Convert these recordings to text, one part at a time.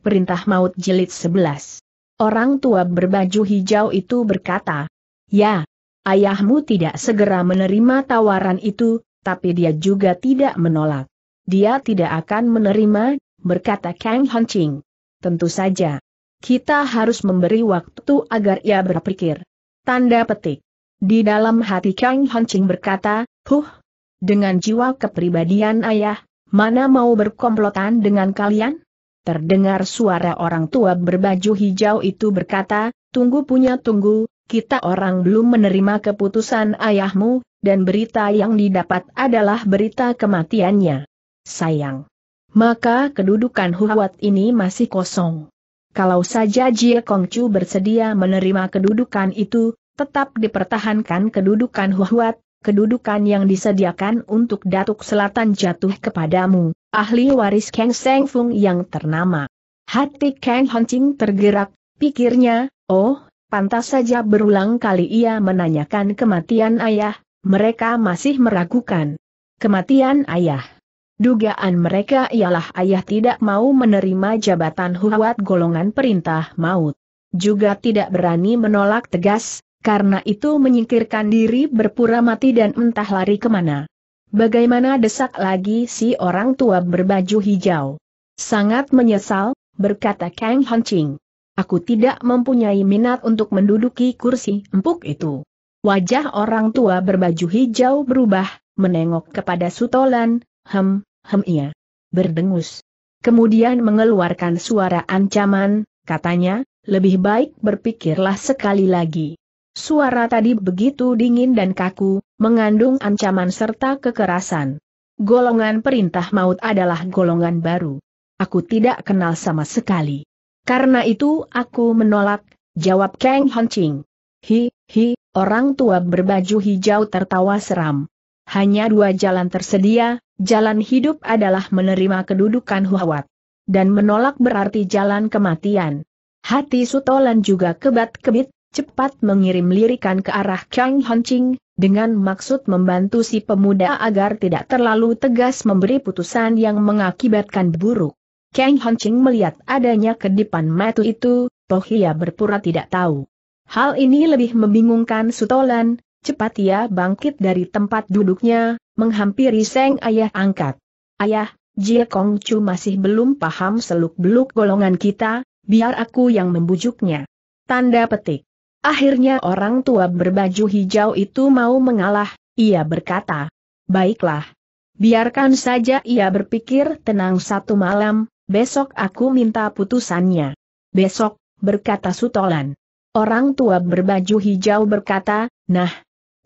Perintah Maut Jilid 11. Orang tua berbaju hijau itu berkata, Ya, ayahmu tidak segera menerima tawaran itu, tapi dia juga tidak menolak. Dia tidak akan menerima, berkata Kang Hanching. Tentu saja. Kita harus memberi waktu agar ia berpikir. Tanda petik. Di dalam hati Kang Hanching berkata, Huh, dengan jiwa kepribadian ayah, mana mau berkomplotan dengan kalian? Terdengar suara orang tua berbaju hijau itu berkata, tunggu punya tunggu, kita orang belum menerima keputusan ayahmu, dan berita yang didapat adalah berita kematiannya. Sayang. Maka kedudukan huwat ini masih kosong. Kalau saja Jie Kongcu bersedia menerima kedudukan itu, tetap dipertahankan kedudukan huwat, kedudukan yang disediakan untuk Datuk Selatan jatuh kepadamu, ahli waris Kang Seng Fung yang ternama. Hati Kang Hancing tergerak, pikirnya, oh, pantas saja berulang kali ia menanyakan kematian ayah, mereka masih meragukan. Kematian ayah. Dugaan mereka ialah ayah tidak mau menerima jabatan huwat golongan perintah maut. Juga tidak berani menolak tegas, karena itu menyingkirkan diri berpura mati dan entah lari kemana. Bagaimana desak lagi si orang tua berbaju hijau? Sangat menyesal, berkata Kang Hancing. Aku tidak mempunyai minat untuk menduduki kursi empuk itu. Wajah orang tua berbaju hijau berubah, menengok kepada Sutolan, hem, hem iya. Berdengus. Kemudian mengeluarkan suara ancaman, katanya, lebih baik berpikirlah sekali lagi. Suara tadi begitu dingin dan kaku, mengandung ancaman serta kekerasan. Golongan perintah maut adalah golongan baru. Aku tidak kenal sama sekali. Karena itu aku menolak, jawab Kang Honching. Hi, hi, orang tua berbaju hijau tertawa seram. Hanya dua jalan tersedia, jalan hidup adalah menerima kedudukan huawat. Dan menolak berarti jalan kematian. Hati Sutolan juga kebat-kebit, cepat mengirim lirikan ke arah Kang Honching, dengan maksud membantu si pemuda agar tidak terlalu tegas memberi putusan yang mengakibatkan buruk. Kang Honching melihat adanya kedipan mata itu, toh ia berpura tidak tahu. Hal ini lebih membingungkan Sutolan, cepat ia bangkit dari tempat duduknya, menghampiri Seng ayah angkat. Ayah, Jie Kong Chu masih belum paham seluk-beluk golongan kita, biar aku yang membujuknya. Tanda petik. Akhirnya orang tua berbaju hijau itu mau mengalah, ia berkata, Baiklah. Biarkan saja ia berpikir tenang satu malam, besok aku minta putusannya. Besok, berkata Sutolan. Orang tua berbaju hijau berkata, nah,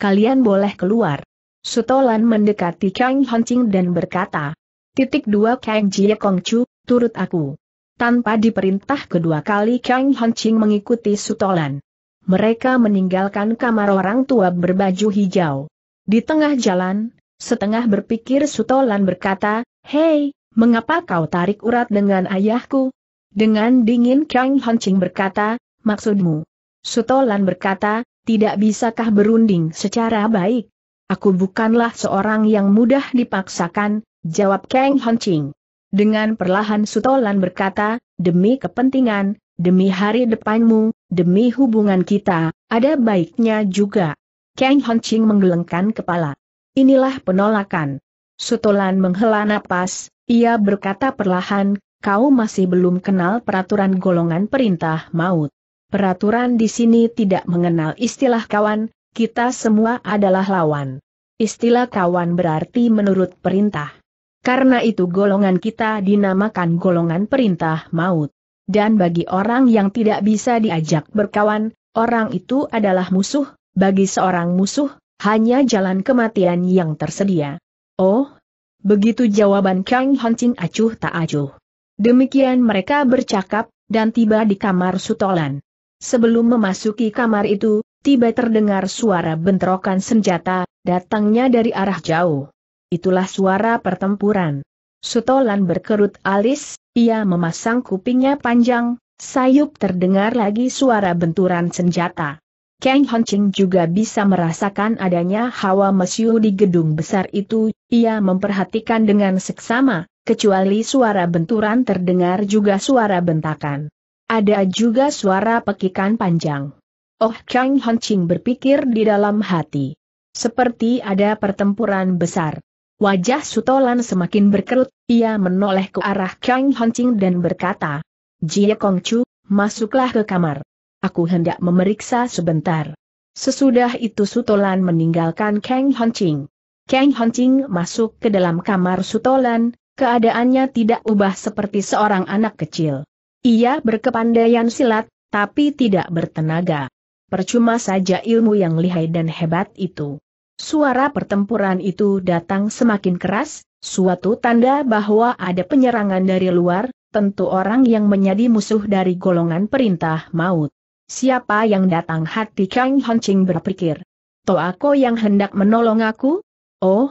kalian boleh keluar. Sutolan mendekati Kang Hancing dan berkata, titik dua Kang Jie kong chu turut aku. Tanpa diperintah kedua kali Kang Hancing mengikuti Sutolan mereka meninggalkan kamar orang tua berbaju hijau. Di tengah jalan, setengah berpikir Sutolan berkata, Hei, mengapa kau tarik urat dengan ayahku? Dengan dingin Kang Hancing berkata, maksudmu? Sutolan berkata, tidak bisakah berunding secara baik? Aku bukanlah seorang yang mudah dipaksakan, jawab Kang Hancing. Dengan perlahan Sutolan berkata, demi kepentingan, demi hari depanmu, demi hubungan kita, ada baiknya juga. Kang Honching menggelengkan kepala. Inilah penolakan. Sutolan menghela napas, ia berkata perlahan, kau masih belum kenal peraturan golongan perintah maut. Peraturan di sini tidak mengenal istilah kawan, kita semua adalah lawan. Istilah kawan berarti menurut perintah. Karena itu golongan kita dinamakan golongan perintah maut dan bagi orang yang tidak bisa diajak berkawan, orang itu adalah musuh, bagi seorang musuh, hanya jalan kematian yang tersedia. Oh, begitu jawaban Kang Hancing acuh tak acuh. Demikian mereka bercakap, dan tiba di kamar Sutolan. Sebelum memasuki kamar itu, tiba terdengar suara bentrokan senjata, datangnya dari arah jauh. Itulah suara pertempuran. Sutolan berkerut alis, ia memasang kupingnya panjang, sayup terdengar lagi suara benturan senjata. Kang Hongqing juga bisa merasakan adanya hawa mesiu di gedung besar itu, ia memperhatikan dengan seksama, kecuali suara benturan terdengar juga suara bentakan. Ada juga suara pekikan panjang. Oh Kang Hongqing berpikir di dalam hati. Seperti ada pertempuran besar. Wajah Sutolan semakin berkerut, ia menoleh ke arah Kang Hancing dan berkata, Jie Kongchu, masuklah ke kamar. Aku hendak memeriksa sebentar. Sesudah itu Sutolan meninggalkan Kang Hancing. Kang Hancing masuk ke dalam kamar Sutolan, keadaannya tidak ubah seperti seorang anak kecil. Ia berkepandaian silat, tapi tidak bertenaga. Percuma saja ilmu yang lihai dan hebat itu. Suara pertempuran itu datang semakin keras, suatu tanda bahwa ada penyerangan dari luar, tentu orang yang menjadi musuh dari golongan perintah maut. Siapa yang datang hati Kang Hancing berpikir. Toako yang hendak menolong aku? Oh,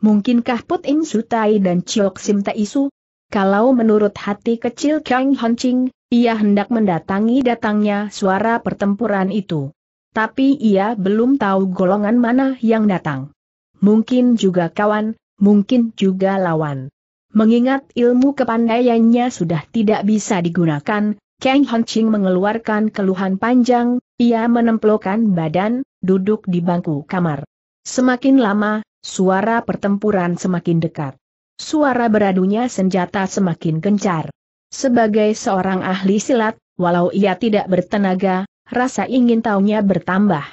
mungkinkah Put In Sutai dan Chiok Sim Isu? Kalau menurut hati kecil Kang Hancing, ia hendak mendatangi datangnya suara pertempuran itu tapi ia belum tahu golongan mana yang datang. Mungkin juga kawan, mungkin juga lawan. Mengingat ilmu kepandaiannya sudah tidak bisa digunakan, Kang Hongqing mengeluarkan keluhan panjang, ia menempelkan badan, duduk di bangku kamar. Semakin lama, suara pertempuran semakin dekat. Suara beradunya senjata semakin gencar. Sebagai seorang ahli silat, walau ia tidak bertenaga, rasa ingin tahunya bertambah.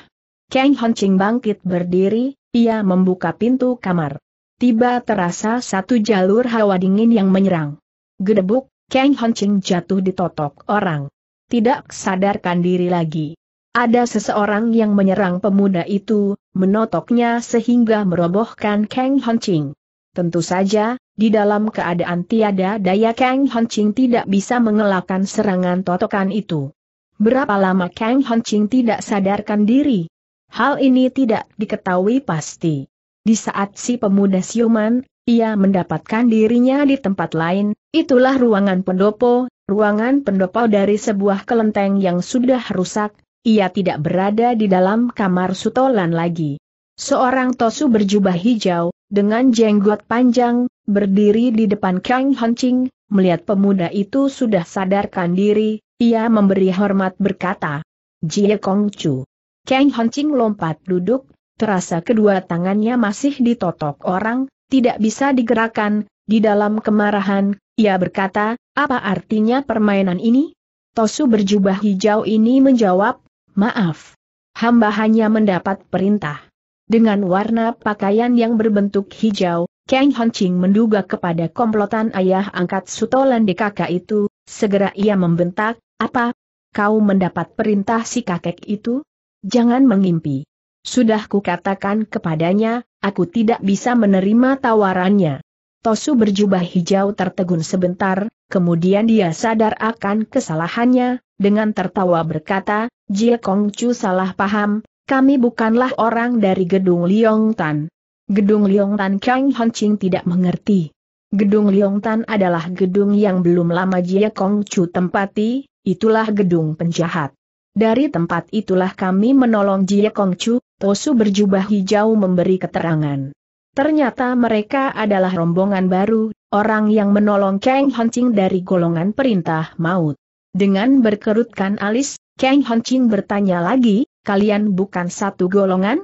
Kang Hongqing bangkit berdiri, ia membuka pintu kamar. Tiba terasa satu jalur hawa dingin yang menyerang. Gedebuk, Kang Hongqing jatuh ditotok orang. Tidak sadarkan diri lagi. Ada seseorang yang menyerang pemuda itu, menotoknya sehingga merobohkan Kang Hongqing. Tentu saja, di dalam keadaan tiada daya Kang Hongqing tidak bisa mengelakkan serangan totokan itu. Berapa lama Kang Hancing tidak sadarkan diri? Hal ini tidak diketahui pasti. Di saat si pemuda siuman, ia mendapatkan dirinya di tempat lain, itulah ruangan pendopo, ruangan pendopo dari sebuah kelenteng yang sudah rusak, ia tidak berada di dalam kamar sutolan lagi. Seorang tosu berjubah hijau, dengan jenggot panjang, berdiri di depan Kang Hancing, melihat pemuda itu sudah sadarkan diri, ia memberi hormat berkata, Jie Kong Chu. Kang Hancing lompat duduk, terasa kedua tangannya masih ditotok orang, tidak bisa digerakkan, di dalam kemarahan, ia berkata, apa artinya permainan ini? Tosu berjubah hijau ini menjawab, maaf. Hamba hanya mendapat perintah. Dengan warna pakaian yang berbentuk hijau, Kang Hancing menduga kepada komplotan ayah angkat Sutolan di itu, segera ia membentak, apa? Kau mendapat perintah si kakek itu? Jangan mengimpi. Sudah kukatakan kepadanya, aku tidak bisa menerima tawarannya. Tosu berjubah hijau tertegun sebentar, kemudian dia sadar akan kesalahannya, dengan tertawa berkata, Jie Kongcu salah paham, kami bukanlah orang dari gedung Tan. Gedung Tan Kang Ching tidak mengerti. Gedung Tan adalah gedung yang belum lama Jie Kongcu tempati, itulah gedung penjahat. Dari tempat itulah kami menolong Jie Kongcu, Tosu berjubah hijau memberi keterangan. Ternyata mereka adalah rombongan baru, orang yang menolong Kang Hancing dari golongan perintah maut. Dengan berkerutkan alis, Kang Hancing bertanya lagi, kalian bukan satu golongan?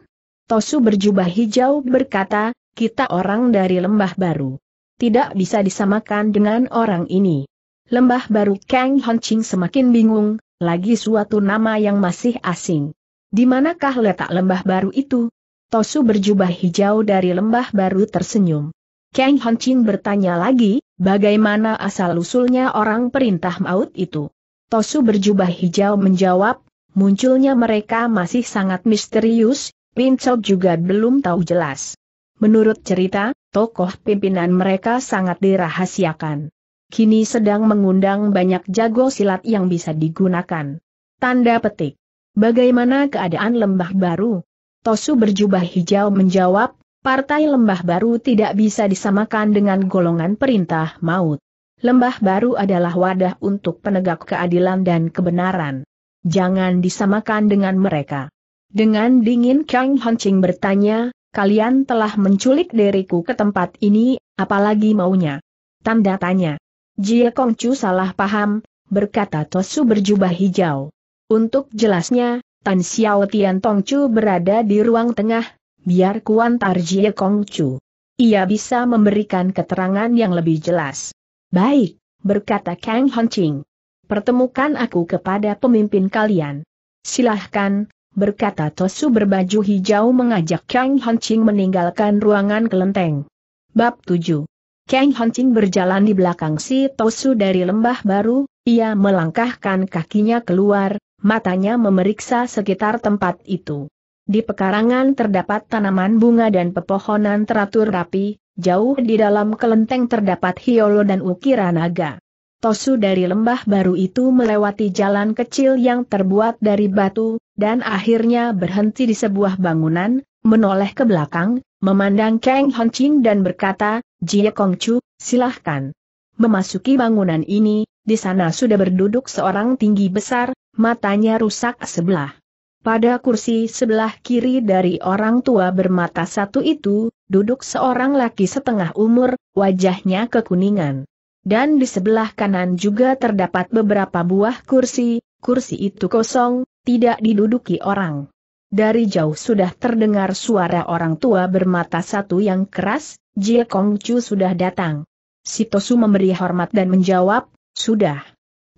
Tosu berjubah hijau berkata, kita orang dari lembah baru. Tidak bisa disamakan dengan orang ini. Lembah baru Kang Hon Ching semakin bingung, lagi suatu nama yang masih asing. Di manakah letak lembah baru itu? Tosu berjubah hijau dari lembah baru tersenyum. Kang Hon Ching bertanya lagi, bagaimana asal-usulnya orang perintah maut itu? Tosu berjubah hijau menjawab, munculnya mereka masih sangat misterius, Pincok juga belum tahu jelas. Menurut cerita, tokoh pimpinan mereka sangat dirahasiakan kini sedang mengundang banyak jago silat yang bisa digunakan. Tanda petik. Bagaimana keadaan lembah baru? Tosu berjubah hijau menjawab, Partai Lembah Baru tidak bisa disamakan dengan golongan perintah maut. Lembah Baru adalah wadah untuk penegak keadilan dan kebenaran. Jangan disamakan dengan mereka. Dengan dingin Kang Hancing bertanya, kalian telah menculik diriku ke tempat ini, apalagi maunya? Tanda tanya. Jie Kongcu salah paham, berkata Tosu berjubah hijau. Untuk jelasnya, Tan Xiao Tian Tongcu berada di ruang tengah, biar Kuan Tar Jie Kongcu. Ia bisa memberikan keterangan yang lebih jelas. Baik, berkata Kang Honching. Pertemukan aku kepada pemimpin kalian. Silahkan, berkata Tosu berbaju hijau mengajak Kang Ching meninggalkan ruangan kelenteng. Bab 7 Kang Hancing berjalan di belakang si Tosu dari lembah baru, ia melangkahkan kakinya keluar, matanya memeriksa sekitar tempat itu. Di pekarangan terdapat tanaman bunga dan pepohonan teratur rapi, jauh di dalam kelenteng terdapat hiolo dan ukiran naga. Tosu dari lembah baru itu melewati jalan kecil yang terbuat dari batu, dan akhirnya berhenti di sebuah bangunan, menoleh ke belakang, Memandang Kang Hon dan berkata, Jie Kong Chu, silahkan. Memasuki bangunan ini, di sana sudah berduduk seorang tinggi besar, matanya rusak sebelah. Pada kursi sebelah kiri dari orang tua bermata satu itu, duduk seorang laki setengah umur, wajahnya kekuningan. Dan di sebelah kanan juga terdapat beberapa buah kursi, kursi itu kosong, tidak diduduki orang dari jauh sudah terdengar suara orang tua bermata satu yang keras, Jie Chu sudah datang. Sitosu memberi hormat dan menjawab, sudah.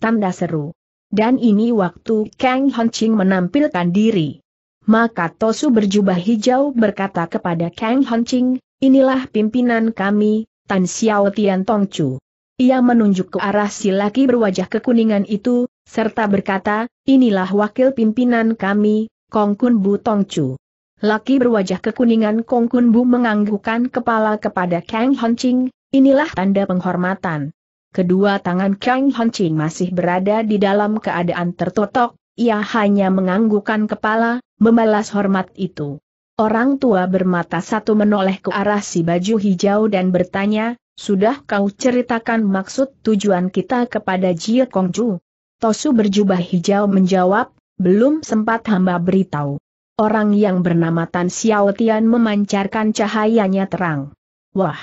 Tanda seru. Dan ini waktu Kang Ching menampilkan diri. Maka Tosu berjubah hijau berkata kepada Kang Ching, inilah pimpinan kami, Tan Xiao Tian Chu. Ia menunjuk ke arah si laki berwajah kekuningan itu, serta berkata, inilah wakil pimpinan kami, Kongkun Bu Tongcu. Laki berwajah kekuningan Kongkun Bu menganggukkan kepala kepada Kang Honching, inilah tanda penghormatan. Kedua tangan Kang Honching masih berada di dalam keadaan tertotok, ia hanya menganggukkan kepala, membalas hormat itu. Orang tua bermata satu menoleh ke arah si baju hijau dan bertanya, sudah kau ceritakan maksud tujuan kita kepada Jie Kongju? Tosu berjubah hijau menjawab, belum sempat hamba beritahu. Orang yang bernama Tan Xiao memancarkan cahayanya terang. Wah!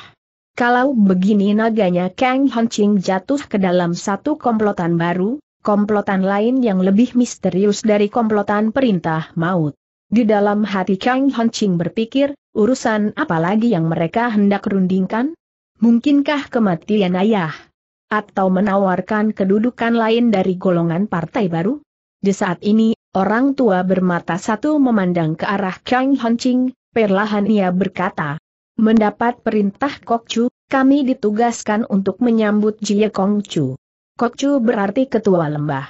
Kalau begini naganya Kang Hancing jatuh ke dalam satu komplotan baru, komplotan lain yang lebih misterius dari komplotan perintah maut. Di dalam hati Kang Hancing berpikir, urusan apa lagi yang mereka hendak rundingkan? Mungkinkah kematian ayah? Atau menawarkan kedudukan lain dari golongan partai baru? Di saat ini, orang tua bermata satu memandang ke arah Kang Hancing, perlahan ia berkata. Mendapat perintah Kok Chu, kami ditugaskan untuk menyambut Jie Kong Chu. Kok Chu berarti ketua lembah.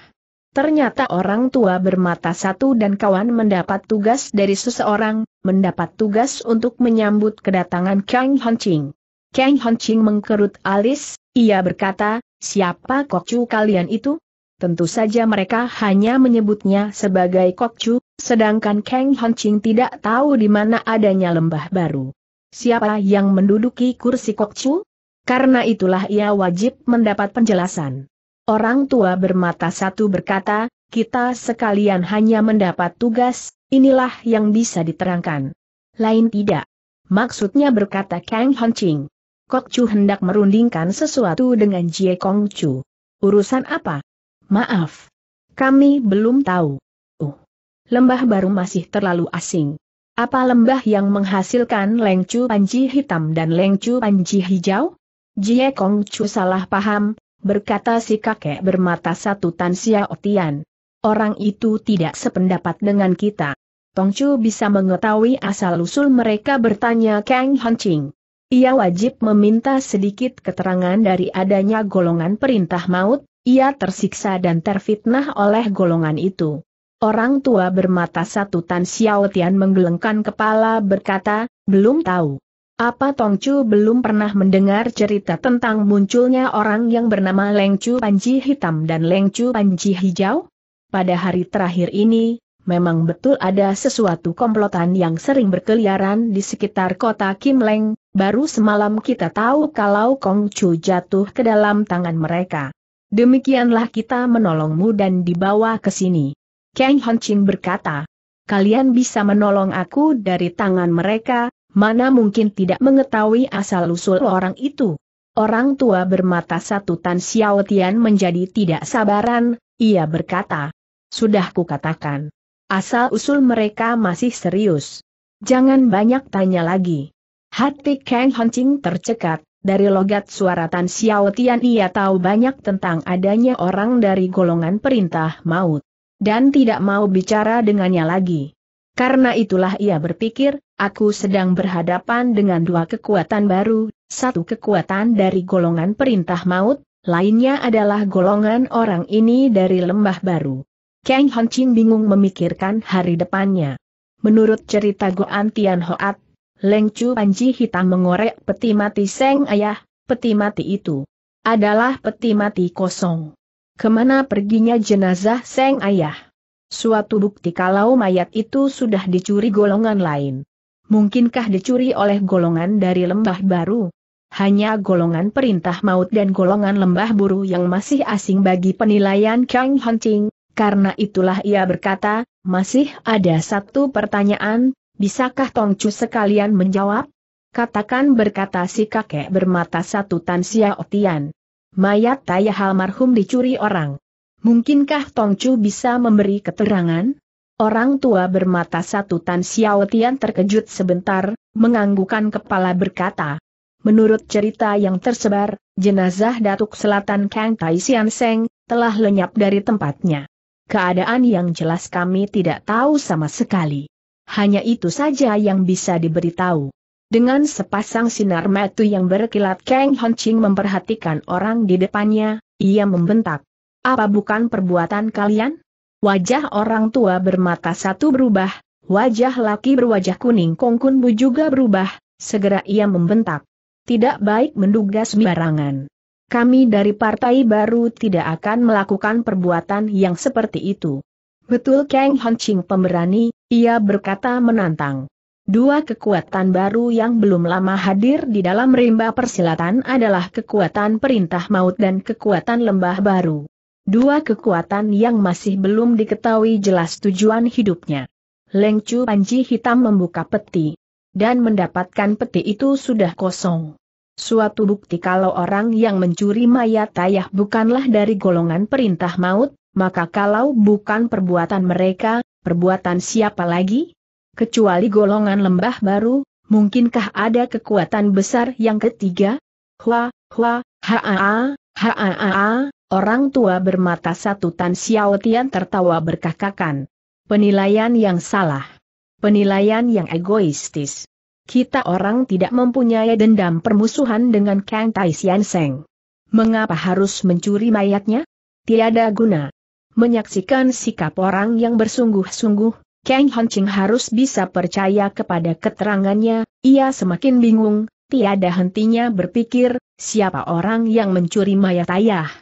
Ternyata orang tua bermata satu dan kawan mendapat tugas dari seseorang, mendapat tugas untuk menyambut kedatangan Kang Hancing. Kang Hancing mengkerut alis, ia berkata, siapa Kok Chu kalian itu? Tentu saja mereka hanya menyebutnya sebagai Kokcu, sedangkan Kang Hancing tidak tahu di mana adanya lembah baru. Siapa yang menduduki kursi Kokcu? Karena itulah ia wajib mendapat penjelasan. Orang tua bermata satu berkata, kita sekalian hanya mendapat tugas, inilah yang bisa diterangkan. Lain tidak. Maksudnya berkata Kang Hancing. Kokcu hendak merundingkan sesuatu dengan Jie Kongcu. Urusan apa? Maaf. Kami belum tahu. Oh. Lembah baru masih terlalu asing. Apa lembah yang menghasilkan lengcu panji hitam dan lengcu panji hijau? Jie Kong Chu salah paham, berkata si kakek bermata satu Tan Xiao Tian. Orang itu tidak sependapat dengan kita. Tong Chu bisa mengetahui asal-usul mereka bertanya Kang Ching. Ia wajib meminta sedikit keterangan dari adanya golongan perintah maut, ia tersiksa dan terfitnah oleh golongan itu. Orang tua bermata satu Tan Xiao Tian menggelengkan kepala berkata, belum tahu. Apa Tongcu belum pernah mendengar cerita tentang munculnya orang yang bernama Chu Panji Hitam dan Chu Panji Hijau? Pada hari terakhir ini, memang betul ada sesuatu komplotan yang sering berkeliaran di sekitar kota Kim Leng, baru semalam kita tahu kalau Kongcu jatuh ke dalam tangan mereka. Demikianlah kita menolongmu dan dibawa ke sini. Kang Hancing berkata, kalian bisa menolong aku dari tangan mereka, mana mungkin tidak mengetahui asal-usul orang itu. Orang tua bermata satu Tan Xiao Tian menjadi tidak sabaran, ia berkata. Sudah kukatakan. Asal-usul mereka masih serius. Jangan banyak tanya lagi. Hati Kang Hancing tercekat, dari logat suara Tan Xiao Tian ia tahu banyak tentang adanya orang dari golongan perintah maut. Dan tidak mau bicara dengannya lagi. Karena itulah ia berpikir, aku sedang berhadapan dengan dua kekuatan baru, satu kekuatan dari golongan perintah maut, lainnya adalah golongan orang ini dari lembah baru. Kang Hon Ching bingung memikirkan hari depannya. Menurut cerita Goan Tian Hoat, Lengcu Panji hitam mengorek peti mati Seng Ayah, peti mati itu adalah peti mati kosong. Kemana perginya jenazah Seng Ayah? Suatu bukti kalau mayat itu sudah dicuri golongan lain. Mungkinkah dicuri oleh golongan dari lembah baru? Hanya golongan perintah maut dan golongan lembah buru yang masih asing bagi penilaian Kang Hunting, karena itulah ia berkata, masih ada satu pertanyaan, Bisakah Tongcu sekalian menjawab? Katakan berkata si kakek bermata satu Tan Xiao Tian. Mayat ayah almarhum dicuri orang. Mungkinkah Tongcu bisa memberi keterangan? Orang tua bermata satu Tan Xiao Tian terkejut sebentar, menganggukan kepala berkata. Menurut cerita yang tersebar, jenazah Datuk Selatan Kang Tai Sian Seng, telah lenyap dari tempatnya. Keadaan yang jelas kami tidak tahu sama sekali hanya itu saja yang bisa diberitahu. Dengan sepasang sinar metu yang berkilat Kang Honching memperhatikan orang di depannya, ia membentak. Apa bukan perbuatan kalian? Wajah orang tua bermata satu berubah, wajah laki berwajah kuning Kong Kunbu juga berubah, segera ia membentak. Tidak baik menduga sembarangan. Kami dari partai baru tidak akan melakukan perbuatan yang seperti itu. Betul Kang Honching pemberani, ia berkata menantang. Dua kekuatan baru yang belum lama hadir di dalam rimba persilatan adalah kekuatan perintah maut dan kekuatan lembah baru. Dua kekuatan yang masih belum diketahui jelas tujuan hidupnya. Lengcu Panji Hitam membuka peti. Dan mendapatkan peti itu sudah kosong. Suatu bukti kalau orang yang mencuri mayat ayah bukanlah dari golongan perintah maut, maka kalau bukan perbuatan mereka, perbuatan siapa lagi? Kecuali golongan lembah baru, mungkinkah ada kekuatan besar yang ketiga? Hua, hua, haa, haa, orang tua bermata satu Tan Xiao Tian tertawa berkakakan. Penilaian yang salah. Penilaian yang egoistis. Kita orang tidak mempunyai dendam permusuhan dengan Kang Tai Sian Seng. Mengapa harus mencuri mayatnya? Tiada guna. Menyaksikan sikap orang yang bersungguh-sungguh, Kang Hancing harus bisa percaya kepada keterangannya, ia semakin bingung, tiada hentinya berpikir, siapa orang yang mencuri mayat ayah.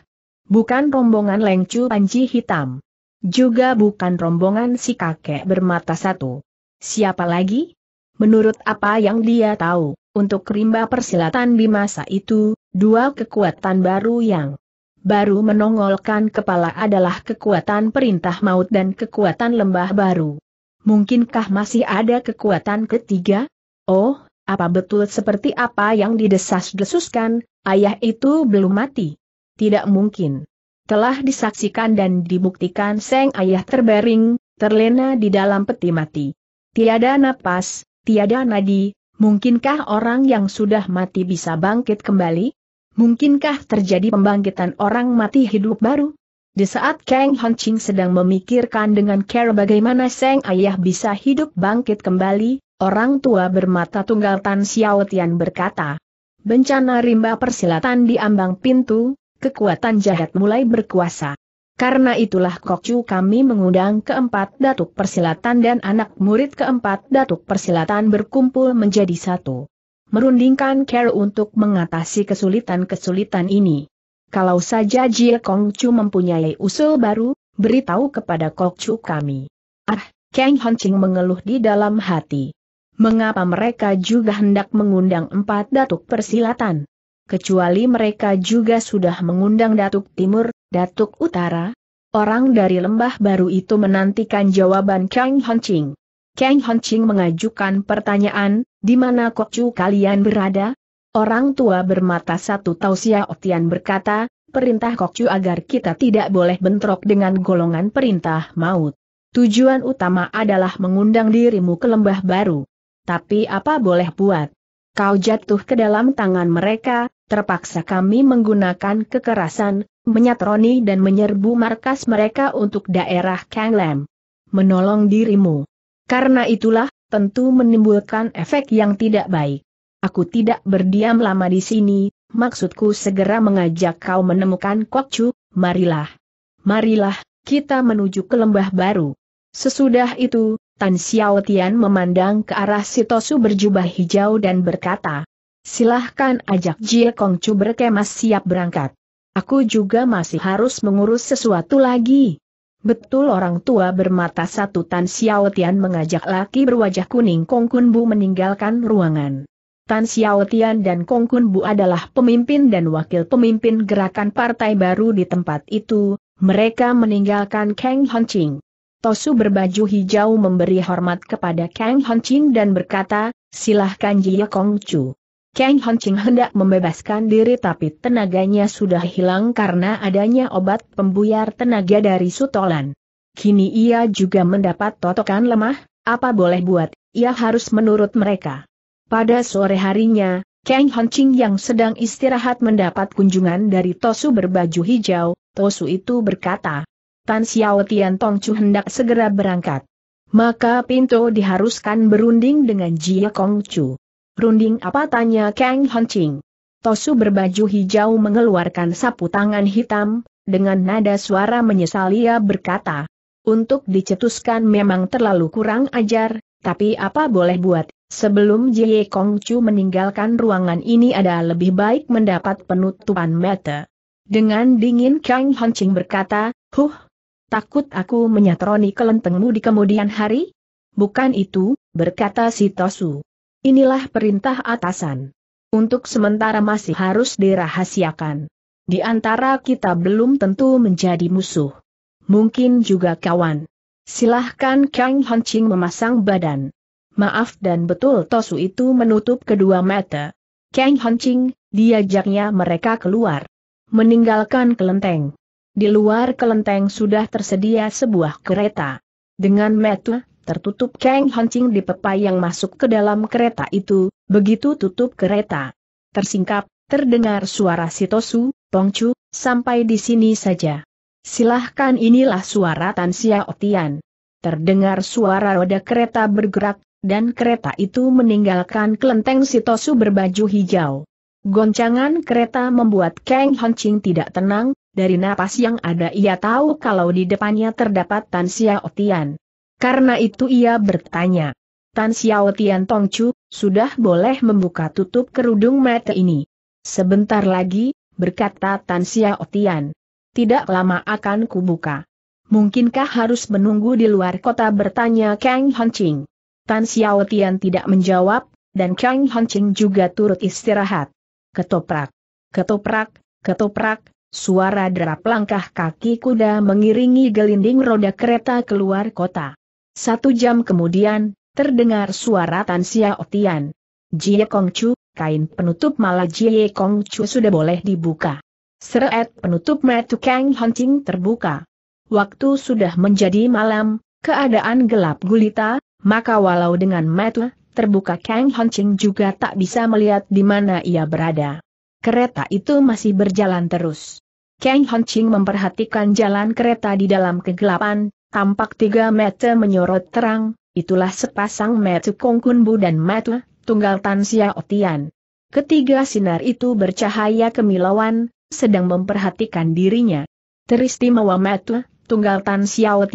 Bukan rombongan lengcu panji hitam. Juga bukan rombongan si kakek bermata satu. Siapa lagi? Menurut apa yang dia tahu, untuk rimba persilatan di masa itu, dua kekuatan baru yang baru menongolkan kepala adalah kekuatan perintah maut dan kekuatan lembah baru. Mungkinkah masih ada kekuatan ketiga? Oh, apa betul seperti apa yang didesas-desuskan, ayah itu belum mati? Tidak mungkin. Telah disaksikan dan dibuktikan Seng Ayah terbaring, terlena di dalam peti mati. Tiada napas, tiada nadi, mungkinkah orang yang sudah mati bisa bangkit kembali? Mungkinkah terjadi pembangkitan orang mati hidup baru? Di saat Kang Hon Ching sedang memikirkan dengan care bagaimana Seng Ayah bisa hidup bangkit kembali, orang tua bermata tunggal Tan Xiao Tian berkata. Bencana rimba persilatan di ambang pintu, kekuatan jahat mulai berkuasa. Karena itulah Kokcu kami mengundang keempat datuk persilatan dan anak murid keempat datuk persilatan berkumpul menjadi satu merundingkan care untuk mengatasi kesulitan-kesulitan ini. Kalau saja Jie Chu mempunyai usul baru, beritahu kepada Chu kami. Ah, Kang Ching mengeluh di dalam hati. Mengapa mereka juga hendak mengundang empat datuk persilatan? Kecuali mereka juga sudah mengundang datuk timur, datuk utara, Orang dari lembah baru itu menantikan jawaban Kang Ching. Kang Hanching mengajukan pertanyaan, di mana kokcu kalian berada? Orang tua bermata satu tahu Otian berkata, perintah kokcu agar kita tidak boleh bentrok dengan golongan perintah maut. Tujuan utama adalah mengundang dirimu ke lembah baru. Tapi apa boleh buat? Kau jatuh ke dalam tangan mereka, terpaksa kami menggunakan kekerasan, menyatroni dan menyerbu markas mereka untuk daerah Kanglem. Menolong dirimu. Karena itulah, tentu menimbulkan efek yang tidak baik. Aku tidak berdiam lama di sini, maksudku segera mengajak kau menemukan Kokcu, marilah. Marilah, kita menuju ke lembah baru. Sesudah itu, Tan Xiao memandang ke arah Sitosu berjubah hijau dan berkata, Silahkan ajak Jie Kongcu berkemas siap berangkat. Aku juga masih harus mengurus sesuatu lagi. Betul orang tua bermata satu Tan Xiaotian mengajak laki berwajah kuning Kong Kun Bu meninggalkan ruangan. Tan Xiaotian dan Kong Kun Bu adalah pemimpin dan wakil pemimpin gerakan partai baru di tempat itu, mereka meninggalkan Kang Honching. Tosu berbaju hijau memberi hormat kepada Kang Honching dan berkata, silahkan Jia Kong Chu. Kang Hancing hendak membebaskan diri tapi tenaganya sudah hilang karena adanya obat pembuyar tenaga dari sutolan. Kini ia juga mendapat totokan lemah, apa boleh buat, ia harus menurut mereka. Pada sore harinya, Kang Hancing yang sedang istirahat mendapat kunjungan dari Tosu berbaju hijau, Tosu itu berkata, Tan Xiao Tian Tong Chu hendak segera berangkat. Maka pintu diharuskan berunding dengan Jia Kong Chu. Runding apa tanya Kang Honching. Tosu berbaju hijau mengeluarkan sapu tangan hitam, dengan nada suara menyesal ia berkata. Untuk dicetuskan memang terlalu kurang ajar, tapi apa boleh buat, sebelum Jie Kong Chu meninggalkan ruangan ini ada lebih baik mendapat penutupan mata. Dengan dingin Kang Honching berkata, Huh, takut aku menyatroni kelentengmu di kemudian hari? Bukan itu, berkata si Tosu. Inilah perintah atasan. Untuk sementara masih harus dirahasiakan. Di antara kita belum tentu menjadi musuh. Mungkin juga kawan. Silahkan Kang Hancing memasang badan. Maaf dan betul Tosu itu menutup kedua mata. Kang Hancing, diajaknya mereka keluar. Meninggalkan kelenteng. Di luar kelenteng sudah tersedia sebuah kereta. Dengan metu, tertutup Kang Hancing di pepayang yang masuk ke dalam kereta itu, begitu tutup kereta. Tersingkap, terdengar suara Sitosu, Tongcu, sampai di sini saja. Silahkan inilah suara Tan Xiaotian. Terdengar suara roda kereta bergerak, dan kereta itu meninggalkan kelenteng Sitosu berbaju hijau. Goncangan kereta membuat Kang Hancing tidak tenang, dari napas yang ada ia tahu kalau di depannya terdapat Tan Xiaotian. Karena itu ia bertanya. Tan Xiao Tian Tongcu, sudah boleh membuka tutup kerudung mata ini. Sebentar lagi, berkata Tan Xiao Tian. Tidak lama akan kubuka. Mungkinkah harus menunggu di luar kota bertanya Kang Hancing. Tan Xiao Tian tidak menjawab, dan Kang Hancing juga turut istirahat. Ketoprak, ketoprak, ketoprak, suara derap langkah kaki kuda mengiringi gelinding roda kereta keluar kota. Satu jam kemudian, terdengar suara Tan Xiao Tian. Jie Kong Chu, kain penutup malah Jie Kong Chu sudah boleh dibuka. Seret penutup metu Kang Hunting terbuka. Waktu sudah menjadi malam, keadaan gelap gulita, maka walau dengan metu terbuka Kang Hunting juga tak bisa melihat di mana ia berada. Kereta itu masih berjalan terus. Kang Hunting memperhatikan jalan kereta di dalam kegelapan, Tampak tiga mata menyorot terang, itulah sepasang mata Kongkunbu dan mata tunggal Tan Xiao Ketiga sinar itu bercahaya kemilauan, sedang memperhatikan dirinya. Teristimewa mata tunggal Tan Xiao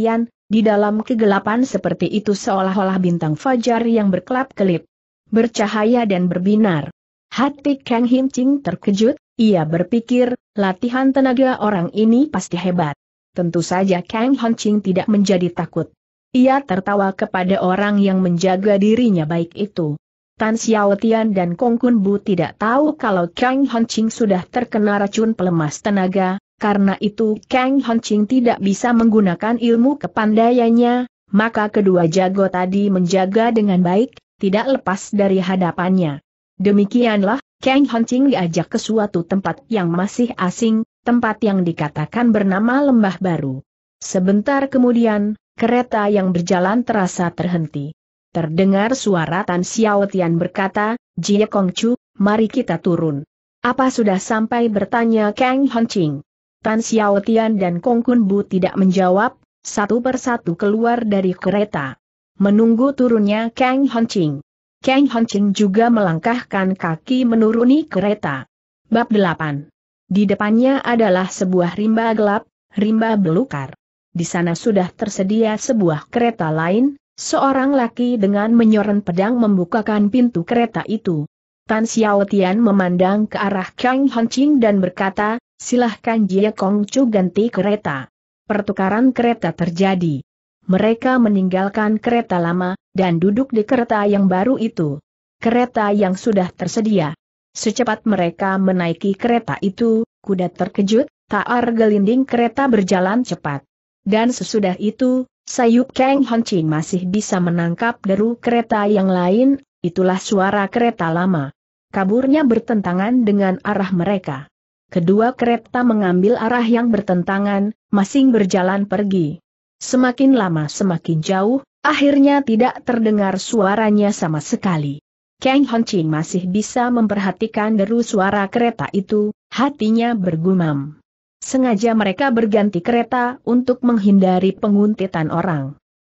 di dalam kegelapan seperti itu seolah-olah bintang fajar yang berkelap-kelip, bercahaya dan berbinar. Hati Kang Hincing terkejut, ia berpikir, latihan tenaga orang ini pasti hebat tentu saja Kang Ching tidak menjadi takut. Ia tertawa kepada orang yang menjaga dirinya baik itu. Tan Xiao Tian dan Kong Kun Bu tidak tahu kalau Kang Ching sudah terkena racun pelemas tenaga, karena itu Kang Ching tidak bisa menggunakan ilmu kepandaiannya, maka kedua jago tadi menjaga dengan baik, tidak lepas dari hadapannya. Demikianlah, Kang Ching diajak ke suatu tempat yang masih asing, tempat yang dikatakan bernama Lembah Baru. Sebentar kemudian, kereta yang berjalan terasa terhenti. Terdengar suara Tan Xiaotian berkata, Jie Kongcu, mari kita turun. Apa sudah sampai bertanya Kang Honching? Tan Xiaotian dan Kong Kunbu tidak menjawab, satu persatu keluar dari kereta. Menunggu turunnya Kang Honching. Kang Honching juga melangkahkan kaki menuruni kereta. Bab 8 di depannya adalah sebuah rimba gelap, rimba belukar. Di sana sudah tersedia sebuah kereta lain, seorang laki dengan menyoren pedang membukakan pintu kereta itu. Tan Xiaotian memandang ke arah Kang Hancing dan berkata, silahkan Jie Kong Chu ganti kereta. Pertukaran kereta terjadi. Mereka meninggalkan kereta lama, dan duduk di kereta yang baru itu. Kereta yang sudah tersedia. Secepat mereka menaiki kereta itu, kuda terkejut, taar gelinding kereta berjalan cepat. Dan sesudah itu, sayup Kang Hanchin masih bisa menangkap deru kereta yang lain, itulah suara kereta lama. Kaburnya bertentangan dengan arah mereka. Kedua kereta mengambil arah yang bertentangan, masing berjalan pergi. Semakin lama semakin jauh, akhirnya tidak terdengar suaranya sama sekali. Kang Hon Chin masih bisa memperhatikan deru suara kereta itu, hatinya bergumam. Sengaja mereka berganti kereta untuk menghindari penguntitan orang.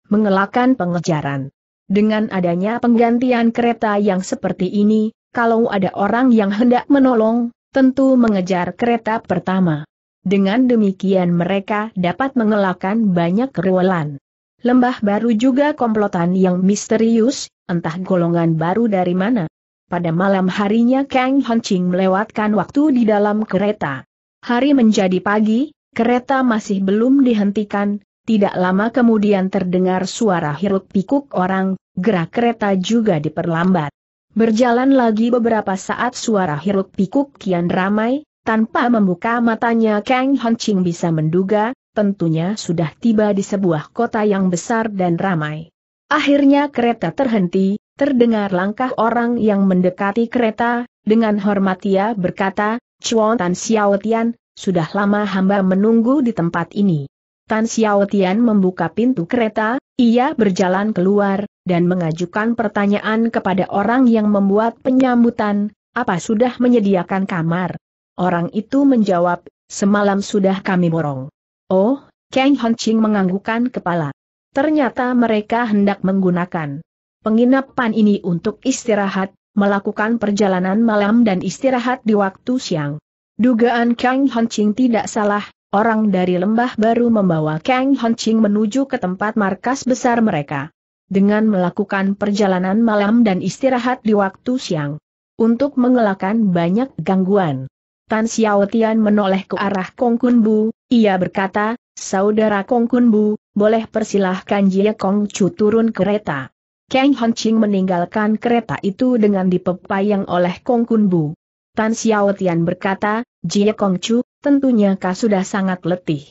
Mengelakkan pengejaran. Dengan adanya penggantian kereta yang seperti ini, kalau ada orang yang hendak menolong, tentu mengejar kereta pertama. Dengan demikian mereka dapat mengelakkan banyak keruelan. Lembah baru juga komplotan yang misterius, entah golongan baru dari mana. Pada malam harinya Kang Hancing melewatkan waktu di dalam kereta. Hari menjadi pagi, kereta masih belum dihentikan, tidak lama kemudian terdengar suara hiruk-pikuk orang, gerak kereta juga diperlambat. Berjalan lagi beberapa saat suara hiruk-pikuk kian ramai, tanpa membuka matanya Kang Hancing bisa menduga, tentunya sudah tiba di sebuah kota yang besar dan ramai. Akhirnya kereta terhenti, terdengar langkah orang yang mendekati kereta, dengan hormat ia berkata, Chuan Tan Xiao Tian, sudah lama hamba menunggu di tempat ini. Tan Xiao Tian membuka pintu kereta, ia berjalan keluar, dan mengajukan pertanyaan kepada orang yang membuat penyambutan, apa sudah menyediakan kamar? Orang itu menjawab, semalam sudah kami borong. Oh, Kang Ching menganggukan kepala. Ternyata mereka hendak menggunakan penginapan ini untuk istirahat, melakukan perjalanan malam dan istirahat di waktu siang. Dugaan Kang Hanching tidak salah, orang dari lembah baru membawa Kang Hanching menuju ke tempat markas besar mereka. Dengan melakukan perjalanan malam dan istirahat di waktu siang. Untuk mengelakkan banyak gangguan. Tan Xiaotian menoleh ke arah Kong Kun Bu, ia berkata, Saudara Kong Kunbu, boleh persilahkan Jie Kong Chu turun kereta. Kang Hon Ching meninggalkan kereta itu dengan dipepayang oleh Kong Kunbu. Tan Xiao Tian berkata, Jie Kong Chu, tentunya kau sudah sangat letih.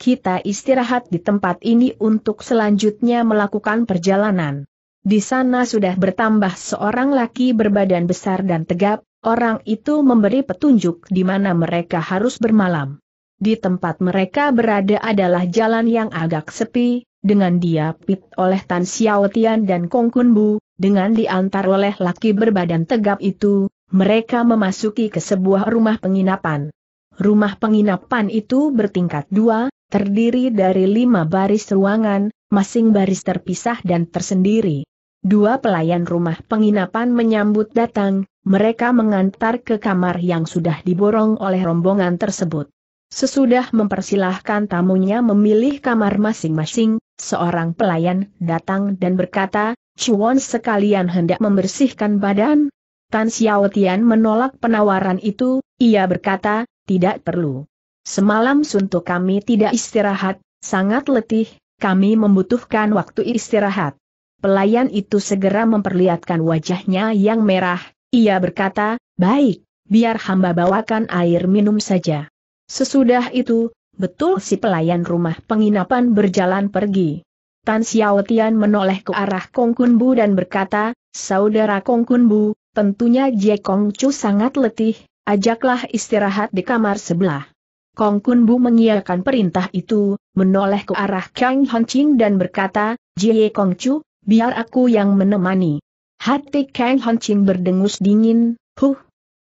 Kita istirahat di tempat ini untuk selanjutnya melakukan perjalanan. Di sana sudah bertambah seorang laki berbadan besar dan tegap, orang itu memberi petunjuk di mana mereka harus bermalam. Di tempat mereka berada adalah jalan yang agak sepi, dengan diapit oleh Tan Xiao dan Kong Kun dengan diantar oleh laki berbadan tegap itu, mereka memasuki ke sebuah rumah penginapan. Rumah penginapan itu bertingkat dua, terdiri dari lima baris ruangan, masing baris terpisah dan tersendiri. Dua pelayan rumah penginapan menyambut datang, mereka mengantar ke kamar yang sudah diborong oleh rombongan tersebut. Sesudah mempersilahkan tamunya memilih kamar masing-masing, seorang pelayan datang dan berkata, Chuan sekalian hendak membersihkan badan? Tan Xiao Tian menolak penawaran itu, ia berkata, tidak perlu. Semalam suntuk kami tidak istirahat, sangat letih, kami membutuhkan waktu istirahat. Pelayan itu segera memperlihatkan wajahnya yang merah, ia berkata, baik, biar hamba bawakan air minum saja. Sesudah itu, betul si pelayan rumah penginapan berjalan pergi. Tan Xiao Tian menoleh ke arah Kong Kun Bu dan berkata, Saudara Kong Kun Bu, tentunya Jie Kong Chu sangat letih, ajaklah istirahat di kamar sebelah. Kong Kun Bu mengiyakan perintah itu, menoleh ke arah Kang Hon Ching dan berkata, Jie Kong Chu, biar aku yang menemani. Hati Kang Hon Ching berdengus dingin, huh,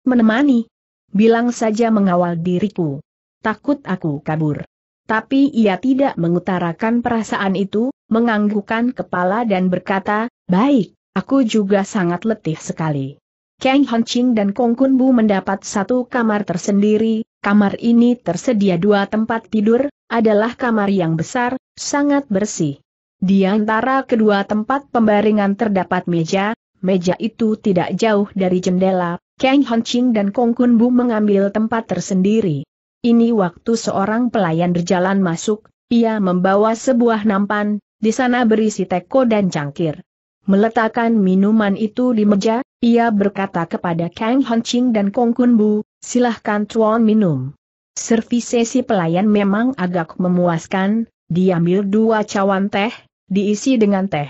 menemani. Bilang saja mengawal diriku takut aku kabur. Tapi ia tidak mengutarakan perasaan itu, menganggukkan kepala dan berkata, baik, aku juga sangat letih sekali. Kang Honching dan Kong Kun Bu mendapat satu kamar tersendiri, kamar ini tersedia dua tempat tidur, adalah kamar yang besar, sangat bersih. Di antara kedua tempat pembaringan terdapat meja, meja itu tidak jauh dari jendela, Kang Honching dan Kong Kun Bu mengambil tempat tersendiri. Ini waktu seorang pelayan berjalan masuk, ia membawa sebuah nampan, di sana berisi teko dan cangkir. Meletakkan minuman itu di meja, ia berkata kepada Kang Honching dan Kong Kun Bu, silahkan tuan minum. Servis si pelayan memang agak memuaskan, diambil dua cawan teh, diisi dengan teh.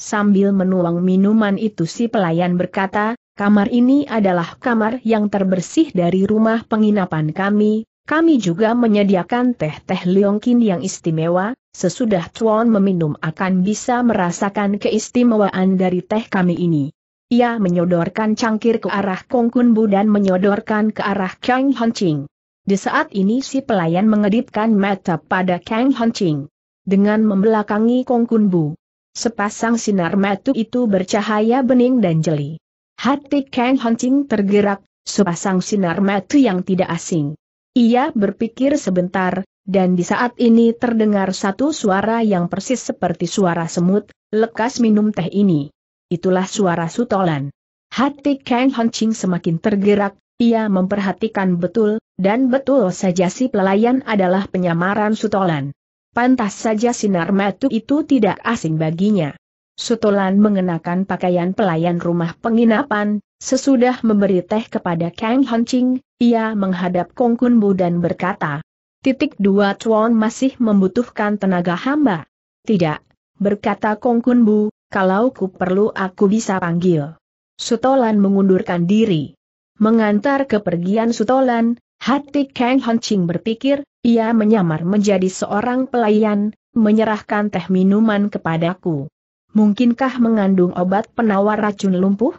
Sambil menuang minuman itu si pelayan berkata, kamar ini adalah kamar yang terbersih dari rumah penginapan kami, kami juga menyediakan teh-teh liongkin yang istimewa, sesudah Tuan meminum akan bisa merasakan keistimewaan dari teh kami ini. Ia menyodorkan cangkir ke arah Kong Kun Bu dan menyodorkan ke arah Kang Hancing. Di saat ini si pelayan mengedipkan mata pada Kang Hancing. Dengan membelakangi Kong Kun Bu. Sepasang sinar mata itu bercahaya bening dan jeli. Hati Kang Hancing tergerak, sepasang sinar mata yang tidak asing. Ia berpikir sebentar, dan di saat ini terdengar satu suara yang persis seperti suara semut, lekas minum teh ini. Itulah suara sutolan. Hati Kang Ching semakin tergerak, ia memperhatikan betul, dan betul saja si pelayan adalah penyamaran sutolan. Pantas saja sinar metu itu tidak asing baginya. Sutolan mengenakan pakaian pelayan rumah penginapan, Sesudah memberi teh kepada Kang Hancing, ia menghadap Kong Kunbu dan berkata, titik dua Chuan masih membutuhkan tenaga hamba. Tidak, berkata Kong Kunbu, kalau ku perlu aku bisa panggil. Sutolan mengundurkan diri. Mengantar kepergian Sutolan, hati Kang Hancing berpikir, ia menyamar menjadi seorang pelayan, menyerahkan teh minuman kepadaku. Mungkinkah mengandung obat penawar racun lumpuh?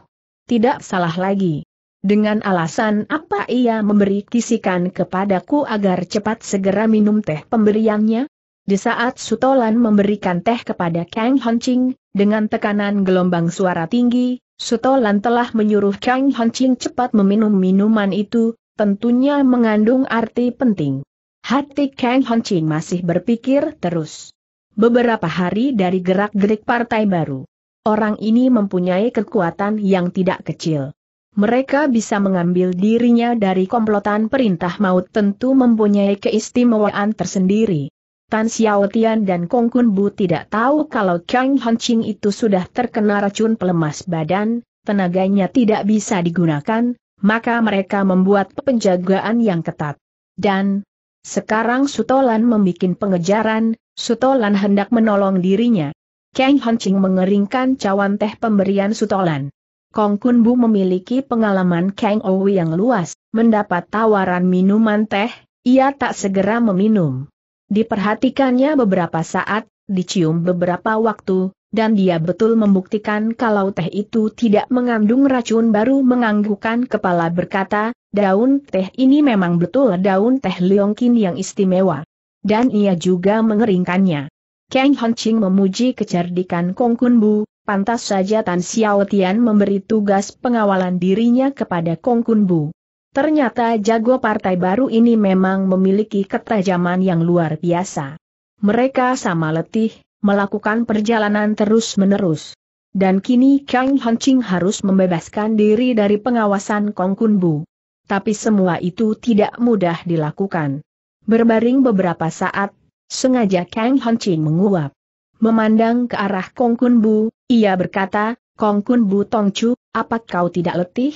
tidak salah lagi. Dengan alasan apa ia memberi kisikan kepadaku agar cepat segera minum teh pemberiannya? Di saat Sutolan memberikan teh kepada Kang Honching, dengan tekanan gelombang suara tinggi, Sutolan telah menyuruh Kang Honching cepat meminum minuman itu, tentunya mengandung arti penting. Hati Kang Honching masih berpikir terus. Beberapa hari dari gerak-gerik partai baru orang ini mempunyai kekuatan yang tidak kecil. Mereka bisa mengambil dirinya dari komplotan perintah maut tentu mempunyai keistimewaan tersendiri. Tan Xiao dan Kong Kun Bu tidak tahu kalau Kang Hanching itu sudah terkena racun pelemas badan, tenaganya tidak bisa digunakan, maka mereka membuat penjagaan yang ketat. Dan sekarang Sutolan membuat pengejaran, Sutolan hendak menolong dirinya. Kang Hancing mengeringkan cawan teh pemberian sutolan. Kong Kun Bu memiliki pengalaman Kang Owi yang luas, mendapat tawaran minuman teh, ia tak segera meminum. Diperhatikannya beberapa saat, dicium beberapa waktu, dan dia betul membuktikan kalau teh itu tidak mengandung racun baru menganggukkan kepala berkata, daun teh ini memang betul daun teh Leongkin yang istimewa. Dan ia juga mengeringkannya. Kang Ching memuji kecerdikan Kong Kun Bu, pantas saja Tan Xiao Tian memberi tugas pengawalan dirinya kepada Kong Kun Bu. Ternyata jago partai baru ini memang memiliki ketajaman yang luar biasa. Mereka sama letih, melakukan perjalanan terus-menerus. Dan kini Kang Ching harus membebaskan diri dari pengawasan Kong Kun Bu. Tapi semua itu tidak mudah dilakukan. Berbaring beberapa saat, Sengaja Kang Hon Ching menguap. Memandang ke arah Kong Kun Bu, ia berkata, Kong Kun Bu Tong Chu, apa kau tidak letih?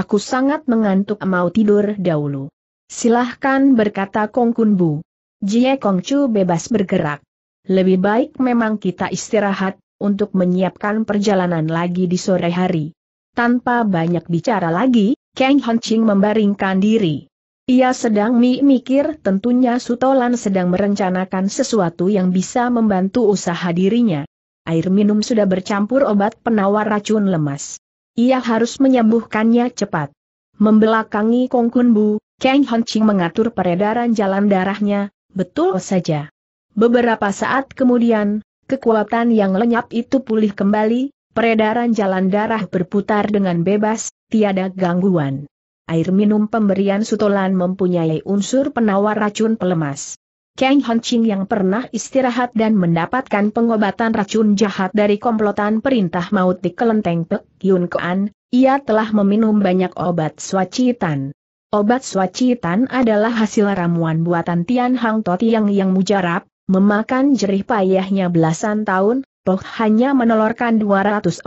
Aku sangat mengantuk mau tidur dahulu. Silahkan berkata Kong Kun Bu. Jie Kong Chu bebas bergerak. Lebih baik memang kita istirahat, untuk menyiapkan perjalanan lagi di sore hari. Tanpa banyak bicara lagi, Kang Hon Ching membaringkan diri. Ia sedang mikir tentunya Sutolan sedang merencanakan sesuatu yang bisa membantu usaha dirinya. Air minum sudah bercampur obat penawar racun lemas. Ia harus menyembuhkannya cepat. Membelakangi Kong Kongkunbu, Kang Honching mengatur peredaran jalan darahnya, betul saja. Beberapa saat kemudian, kekuatan yang lenyap itu pulih kembali, peredaran jalan darah berputar dengan bebas, tiada gangguan air minum pemberian Sutolan mempunyai unsur penawar racun pelemas. Kang Hancing yang pernah istirahat dan mendapatkan pengobatan racun jahat dari komplotan perintah maut di kelenteng Pek Yun ia telah meminum banyak obat swacitan. Obat swacitan adalah hasil ramuan buatan Tian Hang Toti yang yang mujarab, memakan jerih payahnya belasan tahun, Poh hanya menelorkan 240